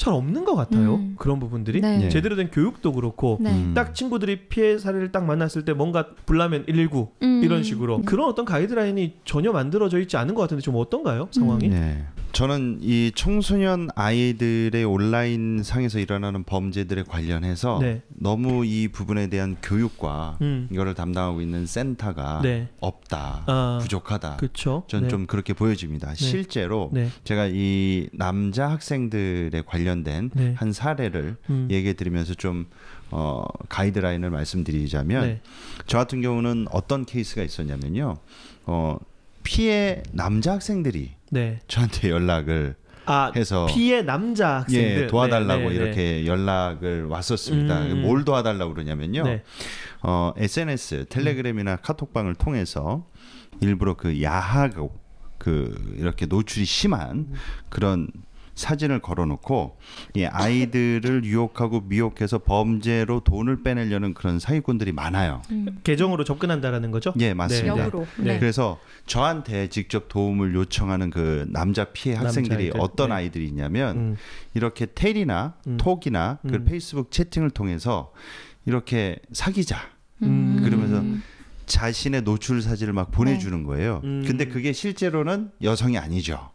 잘 없는 것 같아요. 음. 그런 부분들이 네. 네. 제대로 된 교육도 그렇고 네. 음. 딱 친구들이 피해 사례를 딱 만났을 때 뭔가 불나면 119 음. 이런 식으로 네. 그런 어떤 가이드라인이 전혀 만들어져 있지 않은 것 같은데 좀 어떤가요 상황이? 음. 네. 저는 이 청소년 아이들의 온라인 상에서 일어나는 범죄들에 관련해서 네. 너무 이 부분에 대한 교육과 음. 이거를 담당하고 있는 센터가 네. 없다, 아, 부족하다. 그렇 저는 네. 좀 그렇게 보여집니다. 네. 실제로 네. 제가 이 남자 학생들에 관련된 네. 한 사례를 음. 얘기해 드리면서 좀 어, 가이드라인을 말씀드리자면 저 같은 경우는 어떤 케이스가 있었냐면요. 어, 피해 남자 학생들이 네. 저한테 연락을 아, 해서 피해 남자 학생들 예, 도와달라고 네, 네, 네. 이렇게 연락을 왔었습니다. 음. 뭘 도와달라고 그러냐면요. 네. 어, SNS 텔레그램이나 음. 카톡방을 통해서 일부러 그 야하고 그 이렇게 노출이 심한 음. 그런 사진을 걸어놓고 이 아이들을 유혹하고 미혹해서 범죄로 돈을 빼내려는 그런 사기꾼들이 많아요. 음. 계정으로 접근한다라는 거죠? 예, 맞습니다. 네. 네. 네. 그래서 저한테 직접 도움을 요청하는 그 남자 피해 학생들이 남자아들 어떤 네. 아이들이 있냐면 음. 이렇게 텔이나 음. 톡이나 그 음. 페이스북 채팅을 통해서 이렇게 사귀자 음. 그러면서 자신의 노출 사진을 막 보내주는 네. 거예요. 음. 근데 그게 실제로는 여성이 아니죠.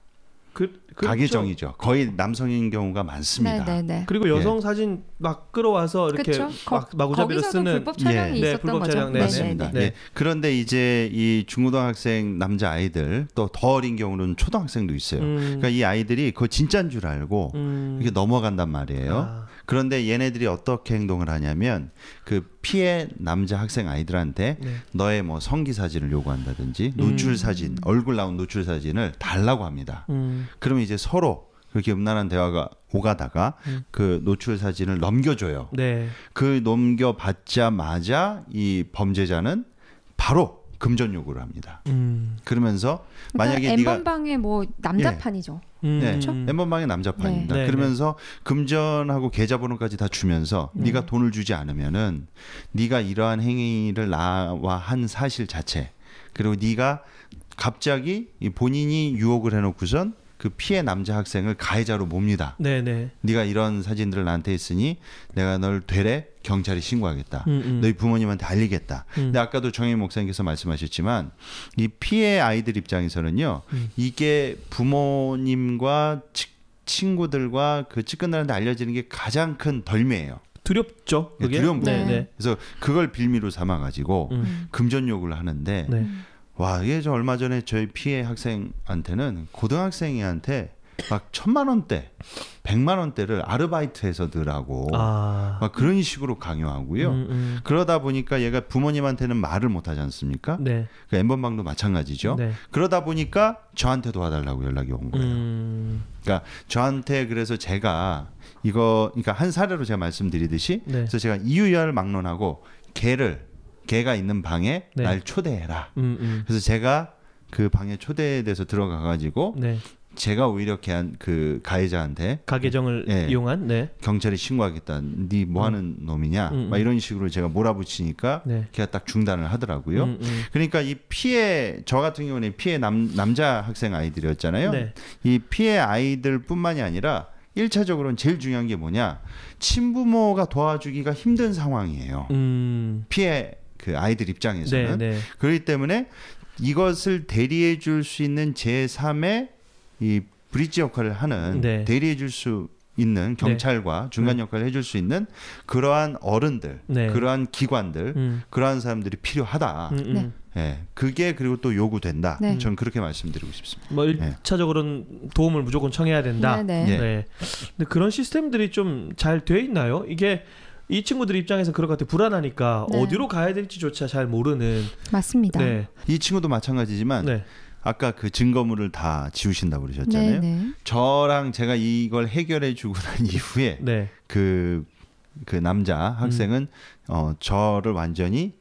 그, 그렇죠. 가계정이죠. 거의 남성인 경우가 많습니다. 네네네. 네, 네. 그리고 예. 여성 사진 막 끌어와서 이렇게 그렇죠? 막 마구잡이로 쓰는 불법 촬영이 예. 네. 있었던 네, 불법 거죠. 네. 맞습니다. 네. 네. 예. 그런데 이제 이 중고등학생 남자 아이들 또 더 어린 경우는 초등학생도 있어요. 음. 그러니까 이 아이들이 그거 진짜인 줄 알고 음. 이렇게 넘어간단 말이에요. 아. 그런데 얘네들이 어떻게 행동을 하냐면 그 피해 남자 학생 아이들한테 네. 너의 뭐 성기 사진을 요구한다든지 음. 노출 사진, 얼굴 나온 노출 사진을 달라고 합니다. 음. 그러면 이제 서로 그렇게 음란한 대화가 오가다가 음. 그 노출 사진을 넘겨줘요. 네. 그 넘겨받자마자 이 범죄자는 바로 금전 요구를 합니다. 음. 그러면서 그러니까 만약에 네 방의뭐 남자판이죠. 예. 음. 네. 그렇죠? 엠번방의 남자판입니다. 네. 네, 네. 그러면서 금전하고 계좌번호까지 다 주면서 네. 네가 돈을 주지 않으면은 네가 이러한 행위를 나와 한 사실 자체 그리고 네가 갑자기 본인이 유혹을 해놓고선 그 피해 남자 학생을 가해자로 봅니다. 네네. 네. 네가 이런 사진들을 나한테 했으니 내가 널 되레 경찰에 신고하겠다. 음, 음. 너희 부모님한테 알리겠다. 음. 근데 아까도 정혜 목사님께서 말씀하셨지만 이 피해 아이들 입장에서는요, 음. 이게 부모님과 치, 친구들과 그 측근들한테 알려지는 게 가장 큰덜미예요 두렵죠. 예, 그게? 두려운 부분. 네, 네. 그래서 그걸 빌미로 삼아가지고 음. 금전욕을 하는데. 네. 와, 이게 저 얼마 전에 저희 피해 학생한테는 고등학생이한테 막 천만 원대, 백만 원대를 아르바이트해서 넣으라고 아. 막 그런 식으로 강요하고요. 음, 음. 그러다 보니까 얘가 부모님한테는 말을 못 하지 않습니까? 네. 그 엠번방도 마찬가지죠. 네. 그러다 보니까 저한테 도와달라고 연락이 온 거예요. 음. 그러니까 저한테 그래서 제가 이거 그러니까 한 사례로 제가 말씀드리듯이 네. 그래서 제가 이유열 막론하고 개를 개가 있는 방에 네. 날 초대해라. 음, 음. 그래서 제가 그 방에 초대돼서 들어가 가지고 네. 제가 오히려 걔한 그 가해자한테 가계정을 네. 이용한 네. 경찰에 신고하겠다. 네뭐 음. 하는 음. 놈이냐? 음, 막 이런 식으로 제가 몰아붙이니까 네. 걔가 딱 중단을 하더라고요. 음, 음. 그러니까 이 피해 저 같은 경우는 피해 남 남자 학생 아이들이었잖아요. 네. 이 피해 아이들뿐만이 아니라 일차적으로는 제일 중요한 게 뭐냐? 친부모가 도와주기가 힘든 상황이에요. 음. 피해 그 아이들 입장에서는 네, 네. 그렇기 때문에 이것을 대리해 줄 수 있는 제3의 이 브릿지 역할을 하는 네. 대리해 줄 수 있는 네. 경찰과 중간 음. 역할을 해줄 수 있는 그러한 어른들, 네. 그러한 기관들, 음. 그러한 사람들이 필요하다. 음, 음. 네. 예, 그게 그리고 또 요구된다. 네. 전 그렇게 말씀드리고 싶습니다. 뭐 예. 일차적으로는 예. 도움을 무조건 청해야 된다. 네, 네. 예. 네. 근데 그런 시스템들이 좀 잘 돼 있나요? 이게 이 친구들 입장에서 그런것 같아 불안하니까 네. 어디로 가야 될지조차 잘 모르는 맞습니다. 네. 이 친구도 마찬가지지만 네. 아까 그 증거물을 다 지우신다고 그러셨잖아요. 네네. 네. 저랑 제가 이걸 해결해 주고 난 *laughs* 이후에 그그 네. 그 남자 학생은 음. 어 저를 완전히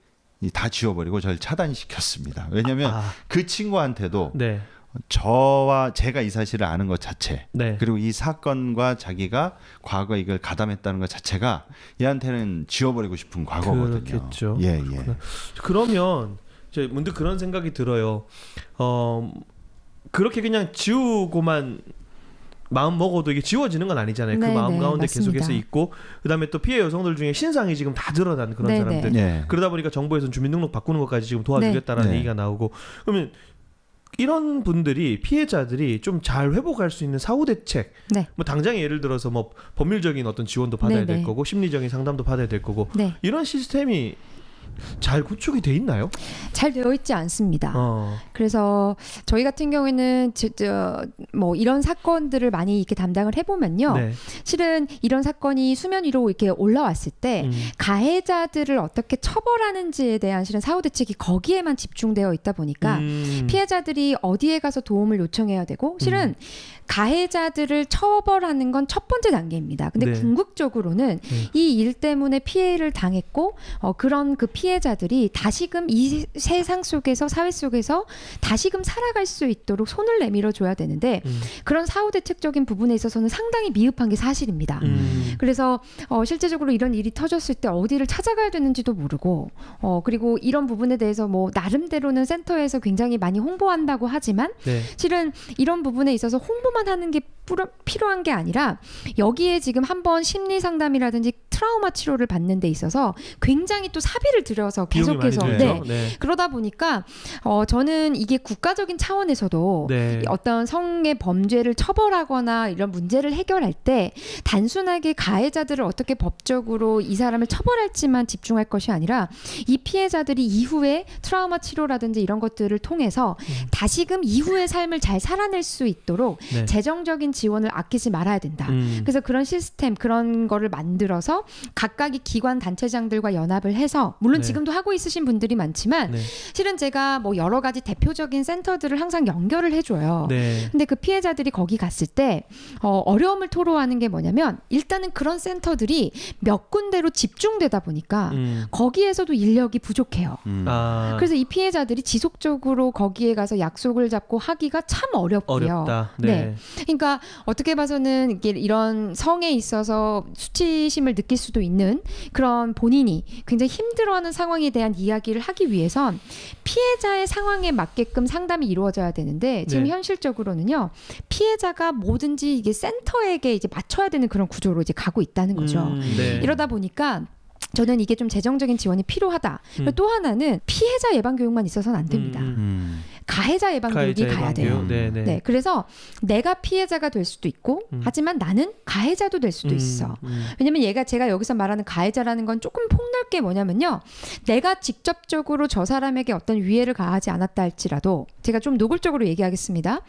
다 지워버리고 저를 차단시켰습니다. 왜냐하면 아, 아. 그 친구한테도 네. 저와 제가 이 사실을 아는 것 자체 네. 그리고 이 사건과 자기가 과거 이걸 가담했다는 것 자체가 얘한테는 지워버리고 싶은 과거거든요. 그렇겠죠. 예, 예. 그러면 이제 문득 그런 생각이 들어요. 어 그렇게 그냥 지우고만 마음 먹어도 이게 지워지는 건 아니잖아요. 그 네, 그 마음 네, 가운데 맞습니다. 계속해서 있고 그다음에 또 피해 여성들 중에 신상이 지금 다 드러난 그런 네, 네. 사람들. 네. 그러다 보니까 정부에서는 주민등록 바꾸는 것까지 지금 도와주겠다라는 네. 얘기가 나오고 그러면 이런 분들이 피해자들이 좀 잘 회복할 수 있는 사후 대책 네. 뭐 당장 예를 들어서 뭐 법률적인 어떤 지원도 받아야 네네. 될 거고 심리적인 상담도 받아야 될 거고 네. 이런 시스템이 잘 구축이 돼 있나요? 잘 되어 있지 않습니다. 어. 그래서 저희 같은 경우에는 저, 저, 뭐 이런 사건들을 많이 이렇게 담당을 해보면요. 네. 실은 이런 사건이 수면 위로 이렇게 올라왔을 때 음. 가해자들을 어떻게 처벌하는지에 대한 실은 사후 대책이 거기에만 집중되어 있다 보니까 음. 피해자들이 어디에 가서 도움을 요청해야 되고 실은 음. 가해자들을 처벌하는 건 첫 번째 단계입니다. 근데 네. 궁극적으로는 네. 이일 때문에 피해를 당했고 어, 그런 그 피해자들이 다시금 이 세상 속에서 사회 속에서 다시금 살아갈 수 있도록 손을 내밀어 줘야 되는데 음. 그런 사후 대책적인 부분에 있어서는 상당히 미흡한 게 사실입니다. 음. 그래서 어, 실제적으로 이런 일이 터졌을 때 어디를 찾아가야 되는지도 모르고 어, 그리고 이런 부분에 대해서 뭐 나름대로는 센터에서 굉장히 많이 홍보한다고 하지만 네. 실은 이런 부분에 있어서 홍보 치료만 하는 게 필요한 게 아니라 여기에 지금 한번 심리 상담이라든지 트라우마 치료를 받는 데 있어서 굉장히 또 사비를 들여서 계속해서 네. 네. 그러다 보니까 어 저는 이게 국가적인 차원에서도 네. 어떤 성의 범죄를 처벌하거나 이런 문제를 해결할 때 단순하게 가해자들을 어떻게 법적으로 이 사람을 처벌할지만 집중할 것이 아니라 이 피해자들이 이후에 트라우마 치료라든지 이런 것들을 통해서 음. 다시금 이후의 삶을 잘 살아낼 수 있도록 네. 네. 재정적인 지원을 아끼지 말아야 된다. 음. 그래서 그런 시스템 그런 거를 만들어서 각각의 기관 단체장들과 연합을 해서 물론 네. 지금도 하고 있으신 분들이 많지만 네. 실은 제가 뭐 여러 가지 대표적인 센터들을 항상 연결을 해줘요. 네. 근데 그 피해자들이 거기 갔을 때 어, 어려움을 토로하는 게 뭐냐면 일단은 그런 센터들이 몇 군데로 집중되다 보니까 음. 거기에서도 인력이 부족해요. 음. 아. 그래서 이 피해자들이 지속적으로 거기에 가서 약속을 잡고 하기가 참 어렵고요. 어렵다. 네. 네. 그러니까 어떻게 봐서는 이게 이런 성에 있어서 수치심을 느낄 수도 있는 그런 본인이 굉장히 힘들어하는 상황에 대한 이야기를 하기 위해선 피해자의 상황에 맞게끔 상담이 이루어져야 되는데 지금 네. 현실적으로는요 피해자가 뭐든지 이게 센터에게 이제 맞춰야 되는 그런 구조로 이제 가고 있다는 거죠. 음, 네. 이러다 보니까 저는 이게 좀 재정적인 지원이 필요하다. 음. 또 하나는 피해자 예방 교육만 있어서는 안 됩니다. 음, 음. 음. 가해자 예방 교육이 가야 돼요. 네네. 네. 네, 그래서 내가 피해자가 될 수도 있고 음. 하지만 나는 가해자도 될 수도 음, 있어. 음. 왜냐면 얘가 제가 여기서 말하는 가해자라는 건 조금 폭넓게 뭐냐면요. 내가 직접적으로 저 사람에게 어떤 위해를 가하지 않았다 할지라도 제가 좀 노골적으로 얘기하겠습니다.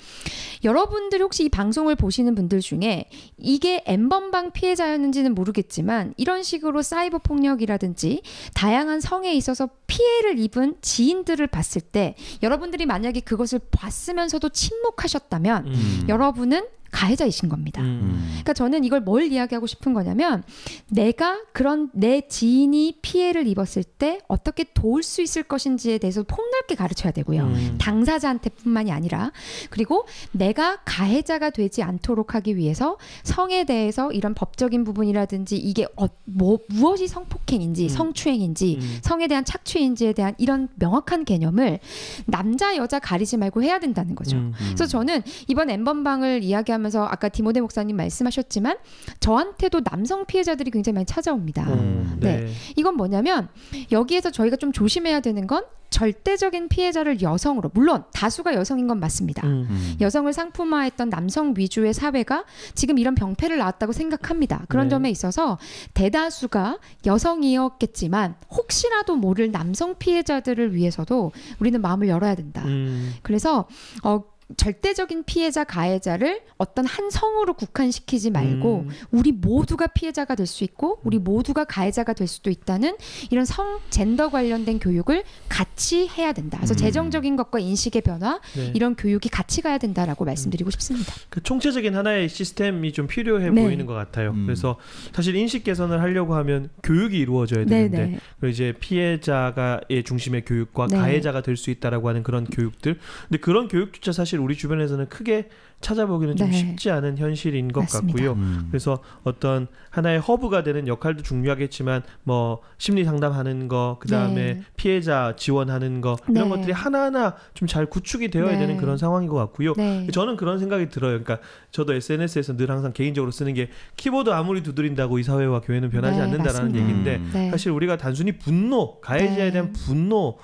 여러분들 혹시 이 방송을 보시는 분들 중에 이게 엠번방 피해자였는지는 모르겠지만 이런 식으로 사이버 폭력이라든지 다양한 성에 있어서 피해를 입은 지인들을 봤을 때 여러분들이 만약 만약에 그것을 봤으면서도 침묵하셨다면 음. 여러분은 가해자이신 겁니다. 음. 그러니까 저는 이걸 뭘 이야기하고 싶은 거냐면 내가 그런 내 지인이 피해를 입었을 때 어떻게 도울 수 있을 것인지에 대해서 폭넓게 가르쳐야 되고요. 음. 당사자한테뿐만이 아니라 그리고 내가 가해자가 되지 않도록 하기 위해서 성에 대해서 이런 법적인 부분이라든지 이게 어, 뭐 무엇이 성폭행인지 음. 성추행인지 음. 성에 대한 착취인지에 대한 이런 명확한 개념을 남자 여자 가리지 말고 해야 된다는 거죠. 음. 음. 그래서 저는 이번 엠번방을 이야기하면 그러면서 아까 디모데 목사님 말씀하셨지만 저한테도 남성 피해자들이 굉장히 많이 찾아옵니다. 음, 음, 네. 네. 이건 뭐냐면 여기에서 저희가 좀 조심해야 되는 건 절대적인 피해자를 여성으로 물론 다수가 여성인 건 맞습니다. 음. 음. 여성을 상품화했던 남성 위주의 사회가 지금 이런 병폐를 낳았다고 생각합니다. 그런 네. 점에 있어서 대다수가 여성이었겠지만 혹시라도 모를 남성 피해자들을 위해서도 우리는 마음을 열어야 된다. 음. 그래서 어 절대적인 피해자 가해자를 어떤 한 성으로 국한시키지 말고 음. 우리 모두가 피해자가 될 수 있고 음. 우리 모두가 가해자가 될 수도 있다는 이런 성 젠더 관련된 교육을 같이 해야 된다. 그래서 음. 재정적인 것과 인식의 변화 네. 이런 교육이 같이 가야 된다라고 음. 말씀드리고 음. 싶습니다. 그 총체적인 하나의 시스템이 좀 필요해 네. 보이는 것 같아요. 음. 그래서 사실 인식 개선을 하려고 하면 교육이 이루어져야 네, 되는데 네, 네. 이제 피해자가의 중심의 교육과 네. 가해자가 될 수 있다라고 하는 그런 교육들. 근데 그런 교육조차 사실 사실 우리 주변에서는 크게 찾아보기는 좀 네. 쉽지 않은 현실인 것 맞습니다. 같고요. 음. 그래서 어떤 하나의 허브가 되는 역할도 중요하겠지만 뭐 심리 상담하는 거, 그다음에 네. 피해자 지원하는 거 이런 네. 것들이 하나하나 좀 잘 구축이 되어야 네. 되는 그런 상황인 것 같고요. 네. 저는 그런 생각이 들어요. 그러니까 저도 SNS에서 늘 항상 개인적으로 쓰는 게 키보드 아무리 두드린다고 이 사회와 교회는 변하지 네, 않는다라는 맞습니다. 얘기인데 사실 우리가 단순히 분노, 가해자에 대한 분노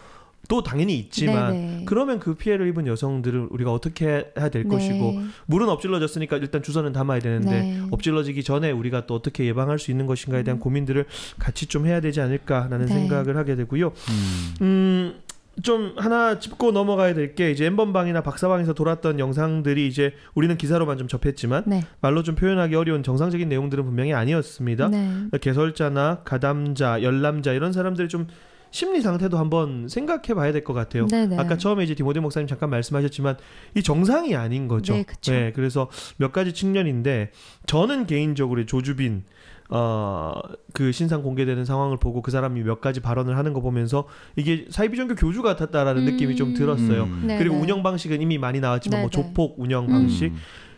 또 당연히 있지만 네네. 그러면 그 피해를 입은 여성들을 우리가 어떻게 해야 될 네. 것이고 물은 엎질러졌으니까 일단 주선은 담아야 되는데 네. 엎질러지기 전에 우리가 또 어떻게 예방할 수 있는 것인가에 대한 음. 고민들을 같이 좀 해야 되지 않을까라는 네. 생각을 하게 되고요. 음. 음 좀 하나 짚고 넘어가야 될 게 이제 엠번방이나 박사방에서 돌았던 영상들이 이제 우리는 기사로만 좀 접했지만 네. 말로 좀 표현하기 어려운 정상적인 내용들은 분명히 아니었습니다. 네. 개설자나 가담자, 열람자 이런 사람들이 좀 심리 상태도 한번 생각해 봐야 될 것 같아요. 네네. 네. 아까 처음에 이제 디모데 목사님 잠깐 말씀하셨지만 이 정상이 아닌 거죠. 네, 그쵸. 네, 그래서 몇 가지 측면인데 저는 개인적으로 조주빈 어그 신상 공개되는 상황을 보고 그 사람이 몇 가지 발언을 하는 거 보면서 이게 사이비종교 교주 같았다라는 음, 느낌이 좀 음. 들었어요. 음. 네, 그리고 네. 운영 방식은 이미 많이 나왔지만 네네. 뭐 조폭 운영 방식 음.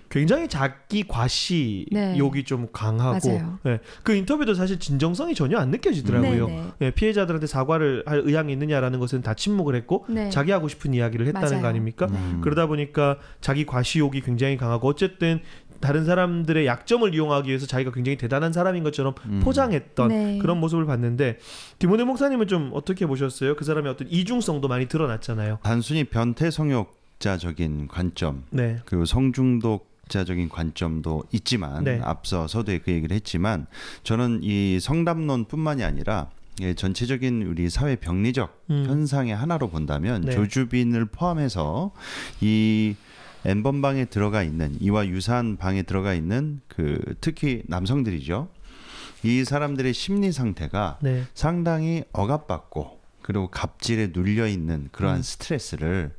굉장히 자기 과시 네. 욕이 좀 강하고 예, 그 인터뷰도 사실 진정성이 전혀 안 느껴지더라고요. 예, 피해자들한테 사과를 할 의향이 있느냐라는 것은 다 침묵을 했고 자기 하고 싶은 이야기를 했다는 맞아요. 거 아닙니까? 음. 그러다 보니까 자기 과시 욕이 굉장히 강하고 어쨌든 다른 사람들의 약점을 이용하기 위해서 자기가 굉장히 대단한 사람인 것처럼 음. 포장했던 네. 그런 모습을 봤는데 디모데 목사님은 좀 어떻게 보셨어요? 그 사람의 어떤 이중성도 많이 드러났잖아요. 단순히 변태 성욕자적인 관점, 네. 그리고 성중독 독 자적인 관점도 있지만 네. 앞서 서두에 그 얘기를 했지만 저는 이 성담론뿐만이 아니라 예, 전체적인 우리 사회 병리적 음. 현상의 하나로 본다면 네. 조주빈을 포함해서 이 N번방에 들어가 있는 이와 유사한 방에 들어가 있는 그 특히 남성들이죠. 이 사람들의 심리 상태가 네. 상당히 억압받고 그리고 갑질에 눌려 있는 그러한 음. 스트레스를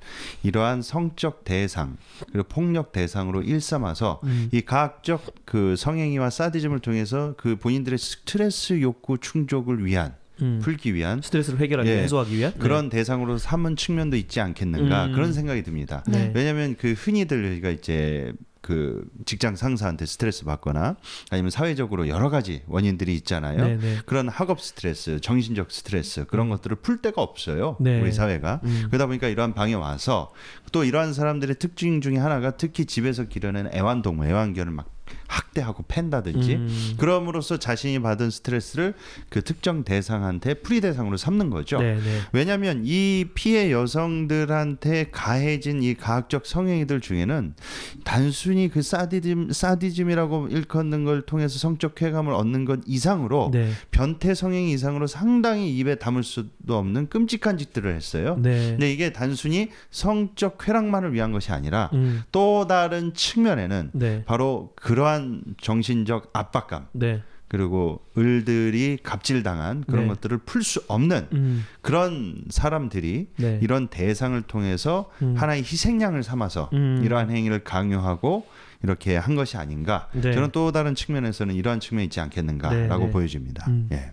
이러한 성적 대상 그리고 폭력 대상으로 일삼아서 음. 이 과학적 그 성행위와 사디즘을 통해서 그 본인들의 스트레스 욕구 충족을 위한 음. 풀기 위한 스트레스를 해결하기 예, 해소하기 위한 그런 네. 대상으로 삼은 측면도 있지 않겠는가 음. 그런 생각이 듭니다. 네. 왜냐하면 그 흔히들 우리가 이제 그 직장 상사한테 스트레스 받거나 아니면 사회적으로 여러 가지 원인들이 있잖아요. 네네. 네. 그런 학업 스트레스, 정신적 스트레스 그런 것들을 풀 데가 없어요. 네. 우리 사회가. 음. 그러다 보니까 이러한 방에 와서 또 이러한 사람들의 특징 중에 하나가 특히 집에서 기르는 애완동물, 애완견을 막 학대하고 팬다든지 음. 그럼으로써 자신이 받은 스트레스를 그 특정 대상한테 프리 대상으로 삼는 거죠. 네네. 왜냐하면 이 피해 여성들한테 가해진 이 가학적 성행위들 중에는 단순히 그 사디즘 사디즘이라고 일컫는 걸 통해서 성적 쾌감을 얻는 것 이상으로 네. 변태 성행 위 이상으로 상당히 입에 담을 수도 없는 끔찍한 짓들을 했어요. 네. 근데 이게 단순히 성적 쾌락만을 위한 것이 아니라 음. 또 다른 측면에는 네. 바로 그러한 심한 정신적 압박감. 네. 그리고 을들이 갑질당한 그런 네. 것들을 풀 수 없는 음. 그런 사람들이 네. 이런 대상을 통해서 음. 하나의 희생양을 삼아서 음. 이러한 행위를 강요하고 이렇게 한 것이 아닌가 네. 저는 또 다른 측면에서는 이러한 측면이 있지 않겠는가라고 네, 네. 보여집니다 음. 예.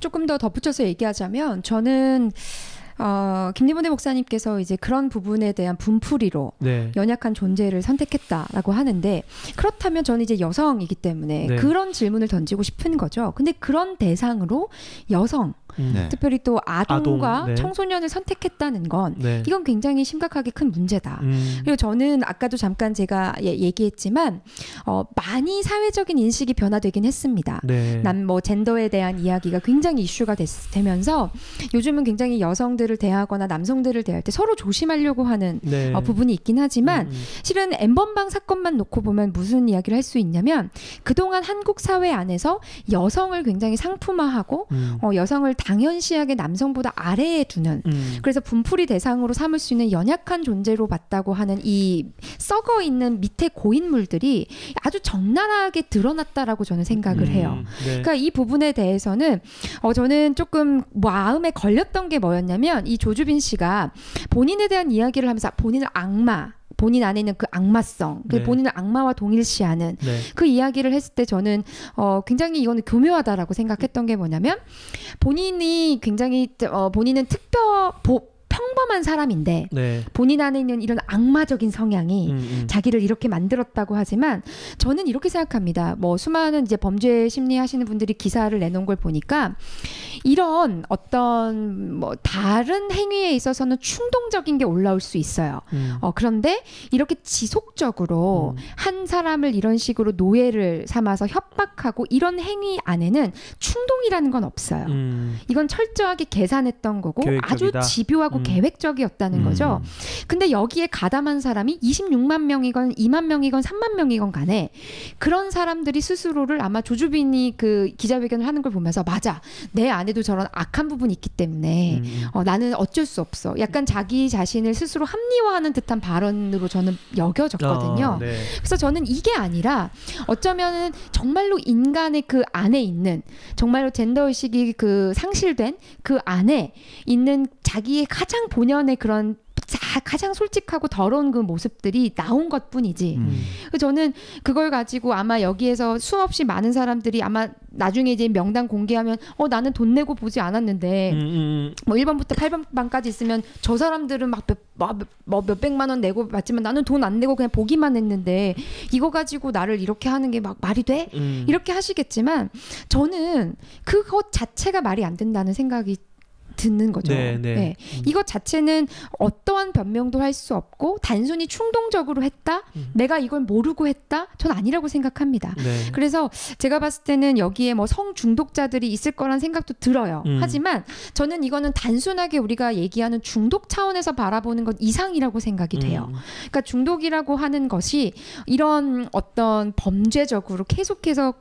조금 더 덧붙여서 얘기하자면 저는 어, 김리본대 목사님께서 이제 그런 부분에 대한 분풀이로 네. 연약한 존재를 선택했다라고 하는데 그렇다면 저는 이제 여성이기 때문에 네. 그런 질문을 던지고 싶은 거죠. 근데 그런 대상으로 여성 음. 네. 특별히 또 아동과 아동, 네. 청소년을 선택했다는 건 네. 이건 굉장히 심각하게 큰 문제다. 음. 그리고 저는 아까도 잠깐 제가 예, 얘기했지만 어, 많이 사회적인 인식이 변화되긴 했습니다. 난뭐 네. 젠더에 대한 이야기가 굉장히 이슈가 됐, 되면서 요즘은 굉장히 여성들을 대하거나 남성들을 대할 때 서로 조심하려고 하는 네. 어, 부분이 있긴 하지만 음, 음. 실은 엠번방 사건만 놓고 보면 무슨 이야기를 할 수 있냐면 그동안 한국 사회 안에서 여성을 굉장히 상품화하고 음. 어, 여성을 당연시하게 남성보다 아래에 두는 음. 그래서 분풀이 대상으로 삼을 수 있는 연약한 존재로 봤다고 하는 이 썩어 있는 밑에 고인물들이 아주 적나라하게 드러났다라고 저는 생각을 음. 해요. 네. 그러니까 이 부분에 대해서는 어 저는 조금 마음에 걸렸던 게 뭐였냐면 이 조주빈 씨가 본인에 대한 이야기를 하면서 본인을 악마 본인 안에 있는 그 악마성, 그 네. 본인을 악마와 동일시하는 네. 그 이야기를 했을 때 저는 어, 굉장히 이거는 교묘하다라고 생각했던 게 뭐냐면 본인이 굉장히 어, 본인은 특별 평범한 사람인데 네. 본인 안에 있는 이런 악마적인 성향이 음, 음. 자기를 이렇게 만들었다고 하지만 저는 이렇게 생각합니다. 뭐 수많은 이제 범죄 심리 하시는 분들이 기사를 내놓은 걸 보니까 이런 어떤 뭐 다른 행위에 있어서는 충동적인 게 올라올 수 있어요. 음. 어, 그런데 이렇게 지속적으로 음. 한 사람을 이런 식으로 노예를 삼아서 협박하고 이런 행위 안에는 충동이라는 건 없어요. 음. 이건 철저하게 계산했던 거고 계획적이다. 아주 집요하고 음. 계획적이었다는 거죠. 음. 근데 여기에 가담한 사람이 26만 명이건 2만 명이건 3만 명이건 간에 그런 사람들이 스스로를 아마 조주빈이 그 기자회견을 하는 걸 보면서 맞아 내 안에 안에도 저런 악한 부분이 있기 때문에 음, 음. 어, 나는 어쩔 수 없어. 약간 자기 자신을 스스로 합리화하는 듯한 발언으로 저는 여겨졌거든요. 아, 네. 그래서 저는 이게 아니라 어쩌면은 정말로 인간의 그 안에 있는 정말로 젠더 의식이 그 상실된 그 안에 있는 자기의 가장 본연의 그런 자, 가장 솔직하고 더러운 그 모습들이 나온 것 뿐이지. 음. 그 저는 그걸 가지고 아마 여기에서 수없이 많은 사람들이 아마 나중에 이제 명단 공개하면 어, 나는 돈 내고 보지 않았는데 음, 음, 음. 뭐 1번부터 8번까지 있으면 저 사람들은 막 몇, 막 뭐, 몇, 뭐 몇백만 원 내고 봤지만 나는 돈 안 내고 그냥 보기만 했는데 이거 가지고 나를 이렇게 하는 게 막 말이 돼? 음. 이렇게 하시겠지만 저는 그것 자체가 말이 안 된다는 생각이 듣는 거죠. 네, 네. 네. 음. 이것 자체는 어떠한 변명도 할 수 없고 단순히 충동적으로 했다, 음. 내가 이걸 모르고 했다, 전 아니라고 생각합니다. 네. 그래서 제가 봤을 때는 여기에 뭐 성 중독자들이 있을 거란 생각도 들어요. 음. 하지만 저는 이거는 단순하게 우리가 얘기하는 중독 차원에서 바라보는 것 이상이라고 생각이 음. 돼요. 그러니까 중독이라고 하는 것이 이런 어떤 범죄적으로 계속해서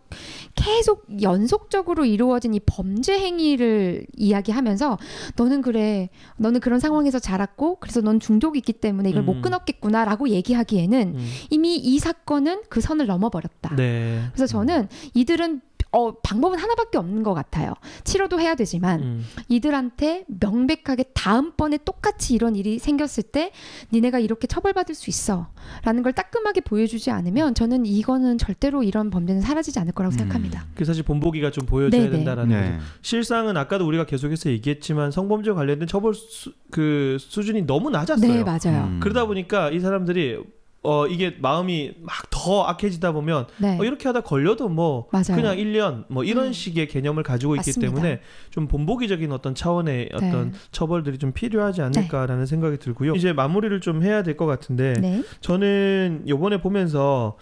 계속 연속적으로 이루어진 이 범죄 행위를 이야기하면서 너는 그래. 너는 그런 상황에서 자랐고 그래서 넌 중독이 있기 때문에 이걸 음. 못 끊었겠구나라고 얘기하기에는 음. 이미 이 사건은 그 선을 넘어버렸다. 네. 그래서 저는 이들은 어, 방법은 하나밖에 없는 것 같아요. 치료도 해야 되지만 음. 이들한테 명백하게 다음번에 똑같이 이런 일이 생겼을 때 니네가 이렇게 처벌받을 수 있어라는 걸 따끔하게 보여주지 않으면 저는 이거는 절대로 이런 범죄는 사라지지 않을 거라고 음. 생각합니다. 그 사실 본보기가 좀 보여져야 네네. 네. 된다라는 네. 거죠. 실상은 아까도 우리가 계속해서 얘기했지만 성범죄 관련된 처벌 수, 그 수준이 너무 낮았어요. 네 맞아요. 음. 그러다 보니까 이 사람들이 어 이게 마음이 막 더 악해지다 보면 네. 어, 이렇게 하다 걸려도 뭐 맞아요. 그냥 1년 뭐 이런 음. 식의 개념을 가지고 있기 맞습니다. 때문에 좀 본보기적인 어떤 차원의 네. 어떤 처벌들이 좀 필요하지 네. 않을까라는 네. 생각이 들고요. 이제 마무리를 좀 해야 될 것 같은데 네. 저는 요번에 보면서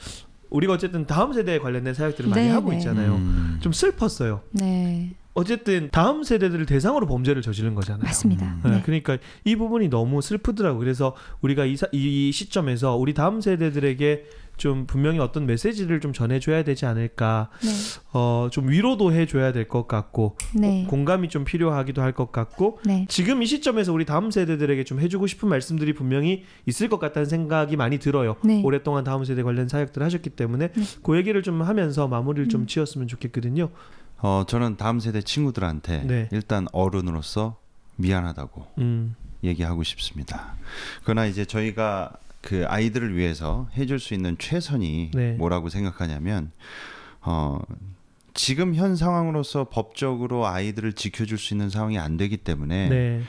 우리가 어쨌든 다음 세대에 관련된 사역들을 많이 하고 있잖아요. 음. 좀 슬펐어요. 네. 어쨌든 다음 세대들을 대상으로 범죄를 저지른 거잖아요. 맞습니다. 음. 네, 네. 그러니까 이 부분이 너무 슬프더라고 그래서 우리가 이, 사, 이 시점에서 우리 다음 세대들에게 좀 분명히 어떤 메시지를 좀 전해줘야 되지 않을까. 네. 어, 좀 위로도 해줘야 될 것 같고, 네. 어, 공감이 좀 필요하기도 할 것 같고, 네. 지금 이 시점에서 우리 다음 세대들에게 좀 해주고 싶은 말씀들이 분명히 있을 것 같다는 생각이 많이 들어요. 네. 오랫동안 다음 세대 관련 사역들 하셨기 때문에, 네. 그 얘기를 좀 하면서 마무리를 좀 음. 지었으면 좋겠거든요. 어, 저는 다음 세대 친구들한테 네. 일단 어른으로서 미안하다고 음. 얘기하고 싶습니다. 그러나 이제 저희가 그 아이들을 위해서 해줄 수 있는 최선이 네. 뭐라고 생각하냐면 어, 지금 현 상황으로서 법적으로 아이들을 지켜줄 수 있는 상황이 안 되기 때문에 네.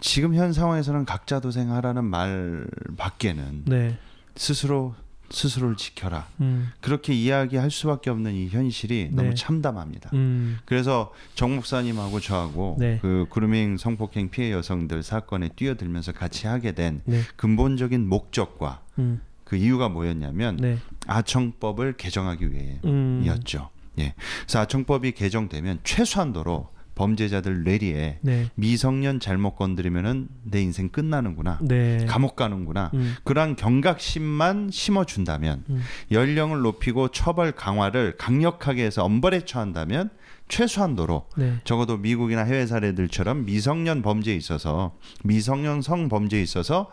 지금 현 상황에서는 각자 도생하라는 말밖에는 네. 스스로 스스로를 지켜라. 음. 그렇게 이야기할 수밖에 없는 이 현실이 네. 너무 참담합니다. 음. 그래서 정 목사님하고 저하고 네. 그 그루밍 성폭행 피해 여성들 사건에 뛰어들면서 같이 하게 된 네. 근본적인 목적과 음. 그 이유가 뭐였냐면 네. 아청법을 개정하기 위해였죠. 음. 예. 그래서 아청법이 개정되면 최소한도로 범죄자들 뇌리에 네. 미성년 잘못 건드리면은 내 인생 끝나는구나 네. 감옥 가는구나 음. 그러한 경각심만 심어준다면 음. 연령을 높이고 처벌 강화를 강력하게 해서 엄벌에 처한다면 최소한도로 네. 적어도 미국이나 해외 사례들처럼 미성년 범죄에 있어서 미성년 성 범죄에 있어서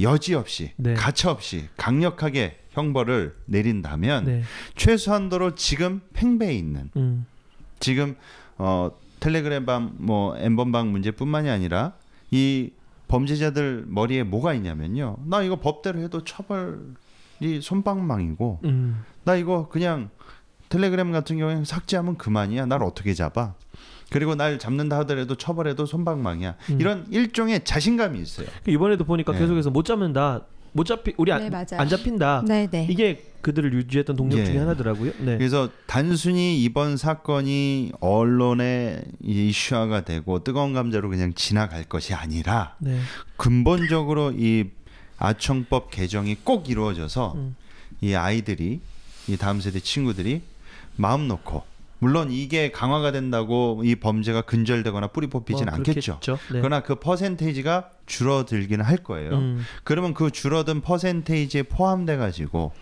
여지없이 네. 가차없이 강력하게 형벌을 내린다면 네. 최소한도로 지금 팽배해 있는 음. 지금 어 텔레그램 방뭐 엠번방 문제뿐만이 아니라 이 범죄자들 머리에 뭐가 있냐면요. 나 이거 법대로 해도 처벌이 손방망이고 음. 나 이거 그냥 텔레그램 같은 경우에 삭제하면 그만이야. 날 어떻게 잡아? 그리고 날 잡는다 하더라도 처벌해도 손방망이야. 음. 이런 일종의 자신감이 있어요. 이번에도 보니까 네. 계속해서 못 잡는다. 못 잡히 우리 안, 네, 안 잡힌다. 네, 네. 이게 그들을 유지했던 동력 예. 중에 하나더라고요. 네. 그래서 단순히 이번 사건이 언론의 이슈화가 되고 뜨거운 감자로 그냥 지나갈 것이 아니라 네. 근본적으로 이 아청법 개정이 꼭 이루어져서 음. 이 아이들이 이 다음 세대 친구들이 마음 놓고 물론 이게 강화가 된다고 이 범죄가 근절되거나 뿌리 뽑히진 어, 않겠죠. 네. 그러나 그 퍼센테이지가 줄어들기는 할 거예요. 음. 그러면 그 줄어든 퍼센테이지에 포함돼 가지고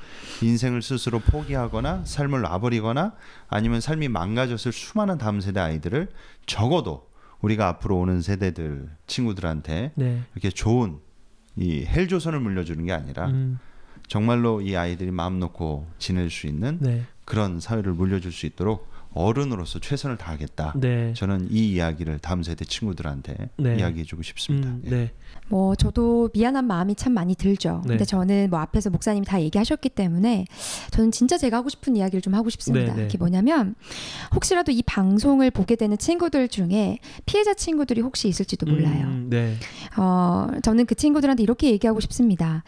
인생을 스스로 포기하거나 삶을 놔버리거나 아니면 삶이 망가졌을 수많은 다음 세대 아이들을 적어도 우리가 앞으로 오는 세대들 친구들한테 네. 이렇게 좋은 이 헬조선을 물려주는 게 아니라 음. 정말로 이 아이들이 마음 놓고 지낼 수 있는 네. 그런 사회를 물려줄 수 있도록 어른으로서 최선을 다하겠다. 네. 저는 이 이야기를 다음 세대 친구들한테 네. 이야기해주고 싶습니다. 음, 예. 네. 뭐 저도 미안한 마음이 참 많이 들죠. 네. 근데 저는 뭐 앞에서 목사님이 다 얘기하셨기 때문에 저는 진짜 제가 하고 싶은 이야기를 좀 하고 싶습니다. 네, 네, 그게 뭐냐면 혹시라도 이 방송을 보게 되는 친구들 중에 피해자 친구들이 혹시 있을지도 몰라요. 음, 네. 어, 저는 그 친구들한테 이렇게 얘기하고 싶습니다.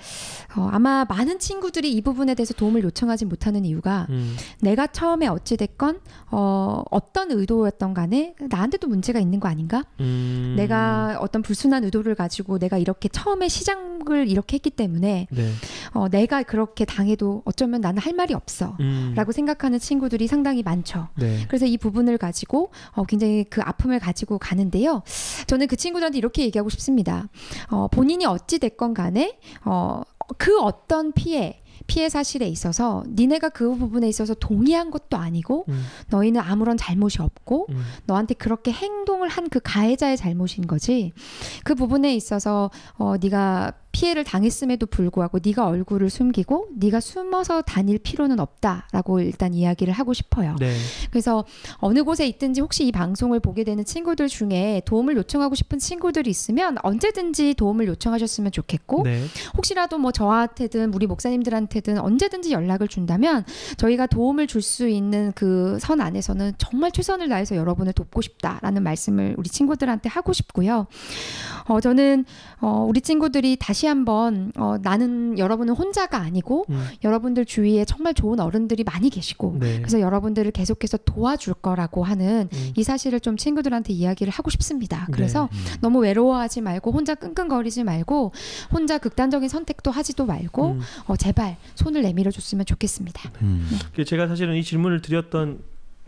어, 아마 많은 친구들이 이 부분에 대해서 도움을 요청하지 못하는 이유가 음. 내가 처음에 어찌 됐건 어, 어, 어떤 의도였던 간에 나한테도 문제가 있는 거 아닌가? 음... 내가 어떤 불순한 의도를 가지고 내가 이렇게 처음에 시작을 이렇게 했기 때문에 네. 어, 내가 그렇게 당해도 어쩌면 나는 할 말이 없어 음... 라고 생각하는 친구들이 상당히 많죠. 네. 그래서 이 부분을 가지고 어, 굉장히 그 아픔을 가지고 가는데요. 저는 그 친구들한테 이렇게 얘기하고 싶습니다. 어, 본인이 어찌됐건 간에 어, 그 어떤 피해 피해 사실에 있어서 니네가 그 부분에 있어서 동의한 것도 아니고 음. 너희는 아무런 잘못이 없고 음. 너한테 그렇게 행동을 한 그 가해자의 잘못인 거지 그 부분에 있어서 어, 네가 피해를 당했음에도 불구하고 네가 얼굴을 숨기고 네가 숨어서 다닐 필요는 없다라고 일단 이야기를 하고 싶어요. 네. 그래서 어느 곳에 있든지 혹시 이 방송을 보게 되는 친구들 중에 도움을 요청하고 싶은 친구들이 있으면 언제든지 도움을 요청하셨으면 좋겠고 네. 혹시라도 뭐 저한테든 우리 목사님들한테든 언제든지 연락을 준다면 저희가 도움을 줄 수 있는 그 선 안에서는 정말 최선을 다해서 여러분을 돕고 싶다라는 말씀을 우리 친구들한테 하고 싶고요. 어, 저는 어, 우리 친구들이 다시 다시 한번 어, 나는 여러분은 혼자가 아니고 음. 여러분들 주위에 정말 좋은 어른들이 많이 계시고 네. 그래서 여러분들을 계속해서 도와줄 거라고 하는 음. 이 사실을 좀 친구들한테 이야기를 하고 싶습니다. 네. 그래서 네. 너무 외로워하지 말고 혼자 끙끙거리지 말고 혼자 극단적인 선택도 하지도 말고 음. 어, 제발 손을 내밀어 줬으면 좋겠습니다. 음. 네. 음. 그 제가 사실은 이 질문을 드렸던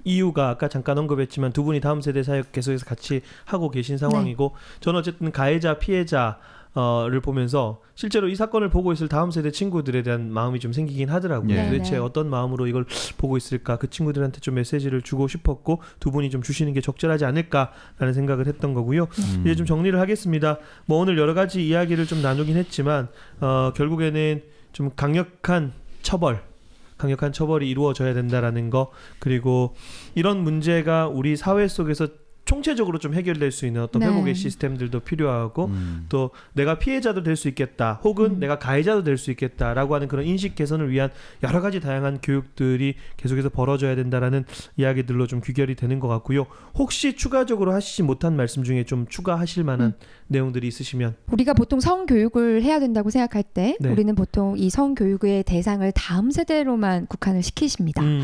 이유가 아까 잠깐 언급했지만 두 분이 다음 세대 사역 계속해서 같이 하고 계신 상황이고 네. 저는 어쨌든 가해자 피해자 어를 보면서 실제로 이 사건을 보고 있을 다음 세대 친구들에 대한 마음이 좀 생기긴 하더라고요. 예. 도대체 네. 어떤 마음으로 이걸 보고 있을까? 그 친구들한테 좀 메시지를 주고 싶었고 두 분이 좀 주시는 게 적절하지 않을까라는 생각을 했던 거고요. 음. 이제 좀 정리를 하겠습니다. 뭐 오늘 여러 가지 이야기를 좀 나누긴 했지만 어 결국에는 좀 강력한 처벌 강력한 처벌이 이루어져야 된다라는 거 그리고 이런 문제가 우리 사회 속에서 총체적으로 좀 해결될 수 있는 어떤 네. 회복의 시스템들도 필요하고 음. 또 내가 피해자도 될 수 있겠다 혹은 음. 내가 가해자도 될 수 있겠다라고 하는 그런 인식 개선을 위한 여러 가지 다양한 교육들이 계속해서 벌어져야 된다라는 이야기들로 좀 귀결이 되는 것 같고요. 혹시 추가적으로 하시지 못한 말씀 중에 좀 추가하실 만한 음. 내용들이 있으시면 우리가 보통 성 교육을 해야 된다고 생각할 때 네. 우리는 보통 이성 교육의 대상을 다음 세대로만 국한을 시키십니다. 음.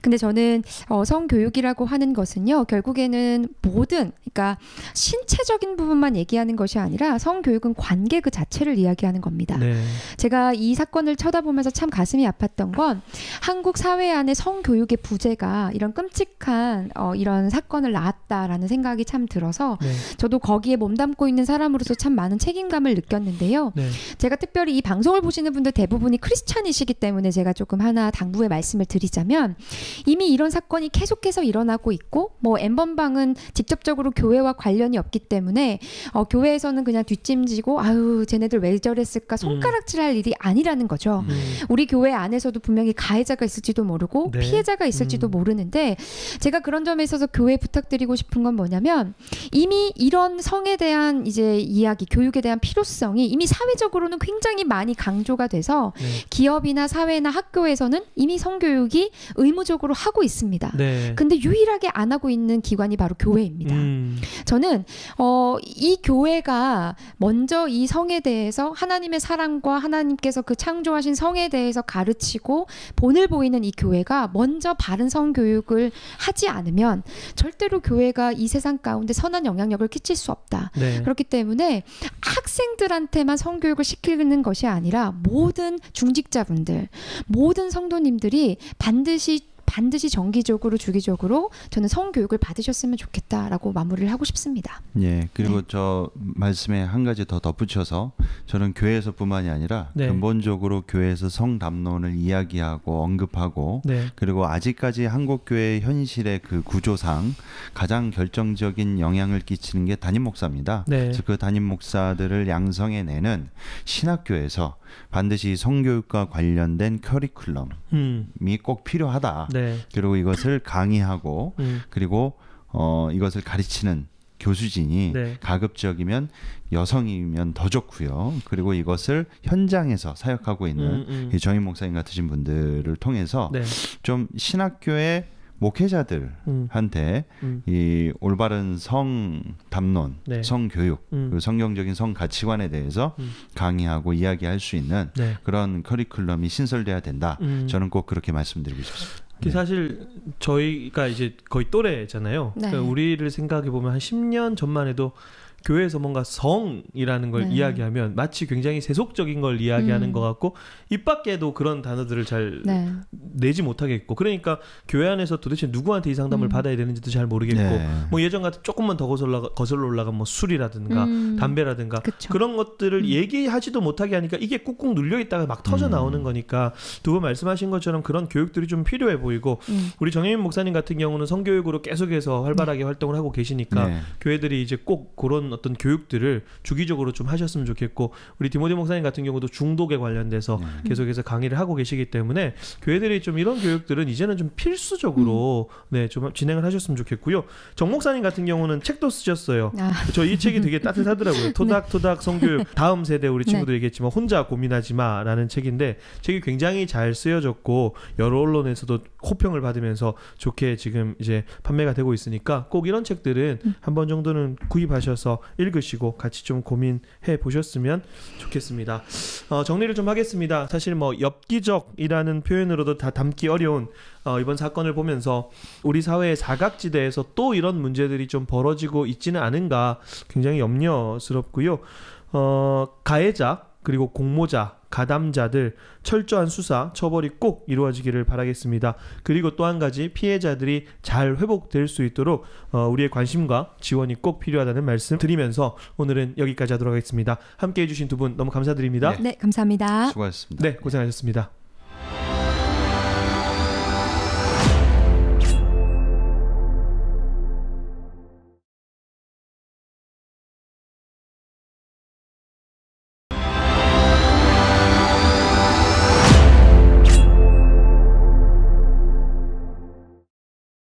근데 저는 어, 성 교육이라고 하는 것은요 결국에는 모든 그러니까 신체적인 부분만 얘기하는 것이 아니라 성교육은 관계 그 자체를 이야기하는 겁니다. 네. 제가 이 사건을 쳐다보면서 참 가슴이 아팠던 건 한국 사회 안에 성교육의 부재가 이런 끔찍한 어, 이런 사건을 낳았다라는 생각이 참 들어서 네. 저도 거기에 몸담고 있는 사람으로서 참 많은 책임감을 느꼈는데요. 네. 제가 특별히 이 방송을 보시는 분들 대부분이 크리스찬이시기 때문에 제가 조금 하나 당부의 말씀을 드리자면 이미 이런 사건이 계속해서 일어나고 있고 뭐 엠번방은 직접적으로 교회와 관련이 없기 때문에 어, 교회에서는 그냥 뒷짐지고 아유 쟤네들 왜 저랬을까 음. 손가락질할 음. 일이 아니라는 거죠. 음. 우리 교회 안에서도 분명히 가해자가 있을지도 모르고 네. 피해자가 음. 있을지도 음. 모르는데 제가 그런 점에 있어서 교회 부탁드리고 싶은 건 뭐냐면 이미 이런 성에 대한 이제 이야기 교육에 대한 필요성이 이미 사회적으로는 굉장히 많이 강조가 돼서 네. 기업이나 사회나 학교에서는 이미 성교육이 의무적으로 하고 있습니다. 네. 근데 유일하게 안 하고 있는 기관이 바로 교회 교회입니다. 음. 저는 어, 이 교회가 먼저 이 성에 대해서 하나님의 사랑과 하나님께서 그 창조하신 성에 대해서 가르치고 본을 보이는 이 교회가 먼저 바른 성 교육을 하지 않으면 절대로 교회가 이 세상 가운데 선한 영향력을 끼칠 수 없다. 네. 그렇기 때문에 학생들한테만 성교육을 시키는 것이 아니라 모든 중직자분들, 모든 성도님들이 반드시 반드시 정기적으로 주기적으로 저는 성교육을 받으셨으면 좋겠다라고 마무리를 하고 싶습니다. 예. 그리고 네. 저 말씀에 한 가지 더 덧붙여서 저는 교회에서뿐만이 아니라 네. 근본적으로 교회에서 성담론을 이야기하고 언급하고 네. 그리고 아직까지 한국 교회 현실의 그 구조상 가장 결정적인 영향을 끼치는 게 담임 목사입니다. 네. 그래서 그 담임 목사들을 양성해내는 신학교에서 반드시 성교육과 관련된 커리큘럼이 음. 꼭 필요하다. 네. 그리고 이것을 강의하고 음. 그리고 어, 이것을 가르치는 교수진이 네. 가급적이면 여성이면 더 좋고요. 그리고 이것을 현장에서 사역하고 있는 음, 음. 정인 목사님 같으신 분들을 통해서 네. 좀 신학교의 목회자들한테 음. 음. 이 올바른 성 담론, 네. 성 교육, 음. 성경적인 성 가치관에 대해서 음. 강의하고 이야기할 수 있는 네. 그런 커리큘럼이 신설돼야 된다. 음. 저는 꼭 그렇게 말씀드리고 싶습니다. 네. 사실 저희가 이제 거의 또래잖아요. 네. 그러니까 우리를 생각해 보면 한 10년 전만 해도 교회에서 뭔가 성이라는 걸 네. 이야기하면 마치 굉장히 세속적인 걸 이야기하는 음. 것 같고 입 밖에도 그런 단어들을 잘 네. 내지 못하겠고 그러니까 교회 안에서 도대체 누구한테 이 상담을 음. 받아야 되는지도 잘 모르겠고 네. 뭐 예전 같은 조금만 더 거슬러 거슬러 올라가 뭐 술이라든가 음. 담배라든가 그쵸. 그런 것들을 음. 얘기하지도 못하게 하니까 이게 꾹꾹 눌려 있다가 막 터져 음. 나오는 거니까 두 분 말씀하신 것처럼 그런 교육들이 좀 필요해 보이고 음. 우리 정혜민 목사님 같은 경우는 성교육으로 계속해서 활발하게 활동을 하고 계시니까 네. 교회들이 이제 꼭 그런 어떤 교육들을 주기적으로 좀 하셨으면 좋겠고 우리 디모데 목사님 같은 경우도 중독에 관련돼서 네. 계속해서 강의를 하고 계시기 때문에 교회들이 좀 이런 교육들은 이제는 좀 필수적으로 음. 네좀 진행을 하셨으면 좋겠고요. 정 목사님 같은 경우는 책도 쓰셨어요. 아. 저이 책이 되게 따뜻하더라고요. 토닥토닥 *laughs* 네. 성교육 *laughs* 다음 세대 우리 친구도 네. 얘기했지만 혼자 고민하지 마라는 책인데 책이 굉장히 잘 쓰여졌고 여러 언론에서도 호평을 받으면서 좋게 지금 이제 판매가 되고 있으니까 꼭 이런 책들은 음. 한번 정도는 구입하셔서 읽으시고 같이 좀 고민해 보셨으면 좋겠습니다. 어, 정리를 좀 하겠습니다. 사실 뭐 엽기적이라는 표현으로도 다 담기 어려운 어, 이번 사건을 보면서 우리 사회의 사각지대에서 또 이런 문제들이 좀 벌어지고 있지는 않은가 굉장히 염려스럽고요. 어, 가해자 그리고 공모자, 가담자들 철저한 수사, 처벌이 꼭 이루어지기를 바라겠습니다. 그리고 또 한 가지 피해자들이 잘 회복될 수 있도록 어, 우리의 관심과 지원이 꼭 필요하다는 말씀 드리면서 오늘은 여기까지 하도록 하겠습니다. 함께 해주신 두 분 너무 감사드립니다. 네, 네 감사합니다. 수고하셨습니다. 네, 고생하셨습니다.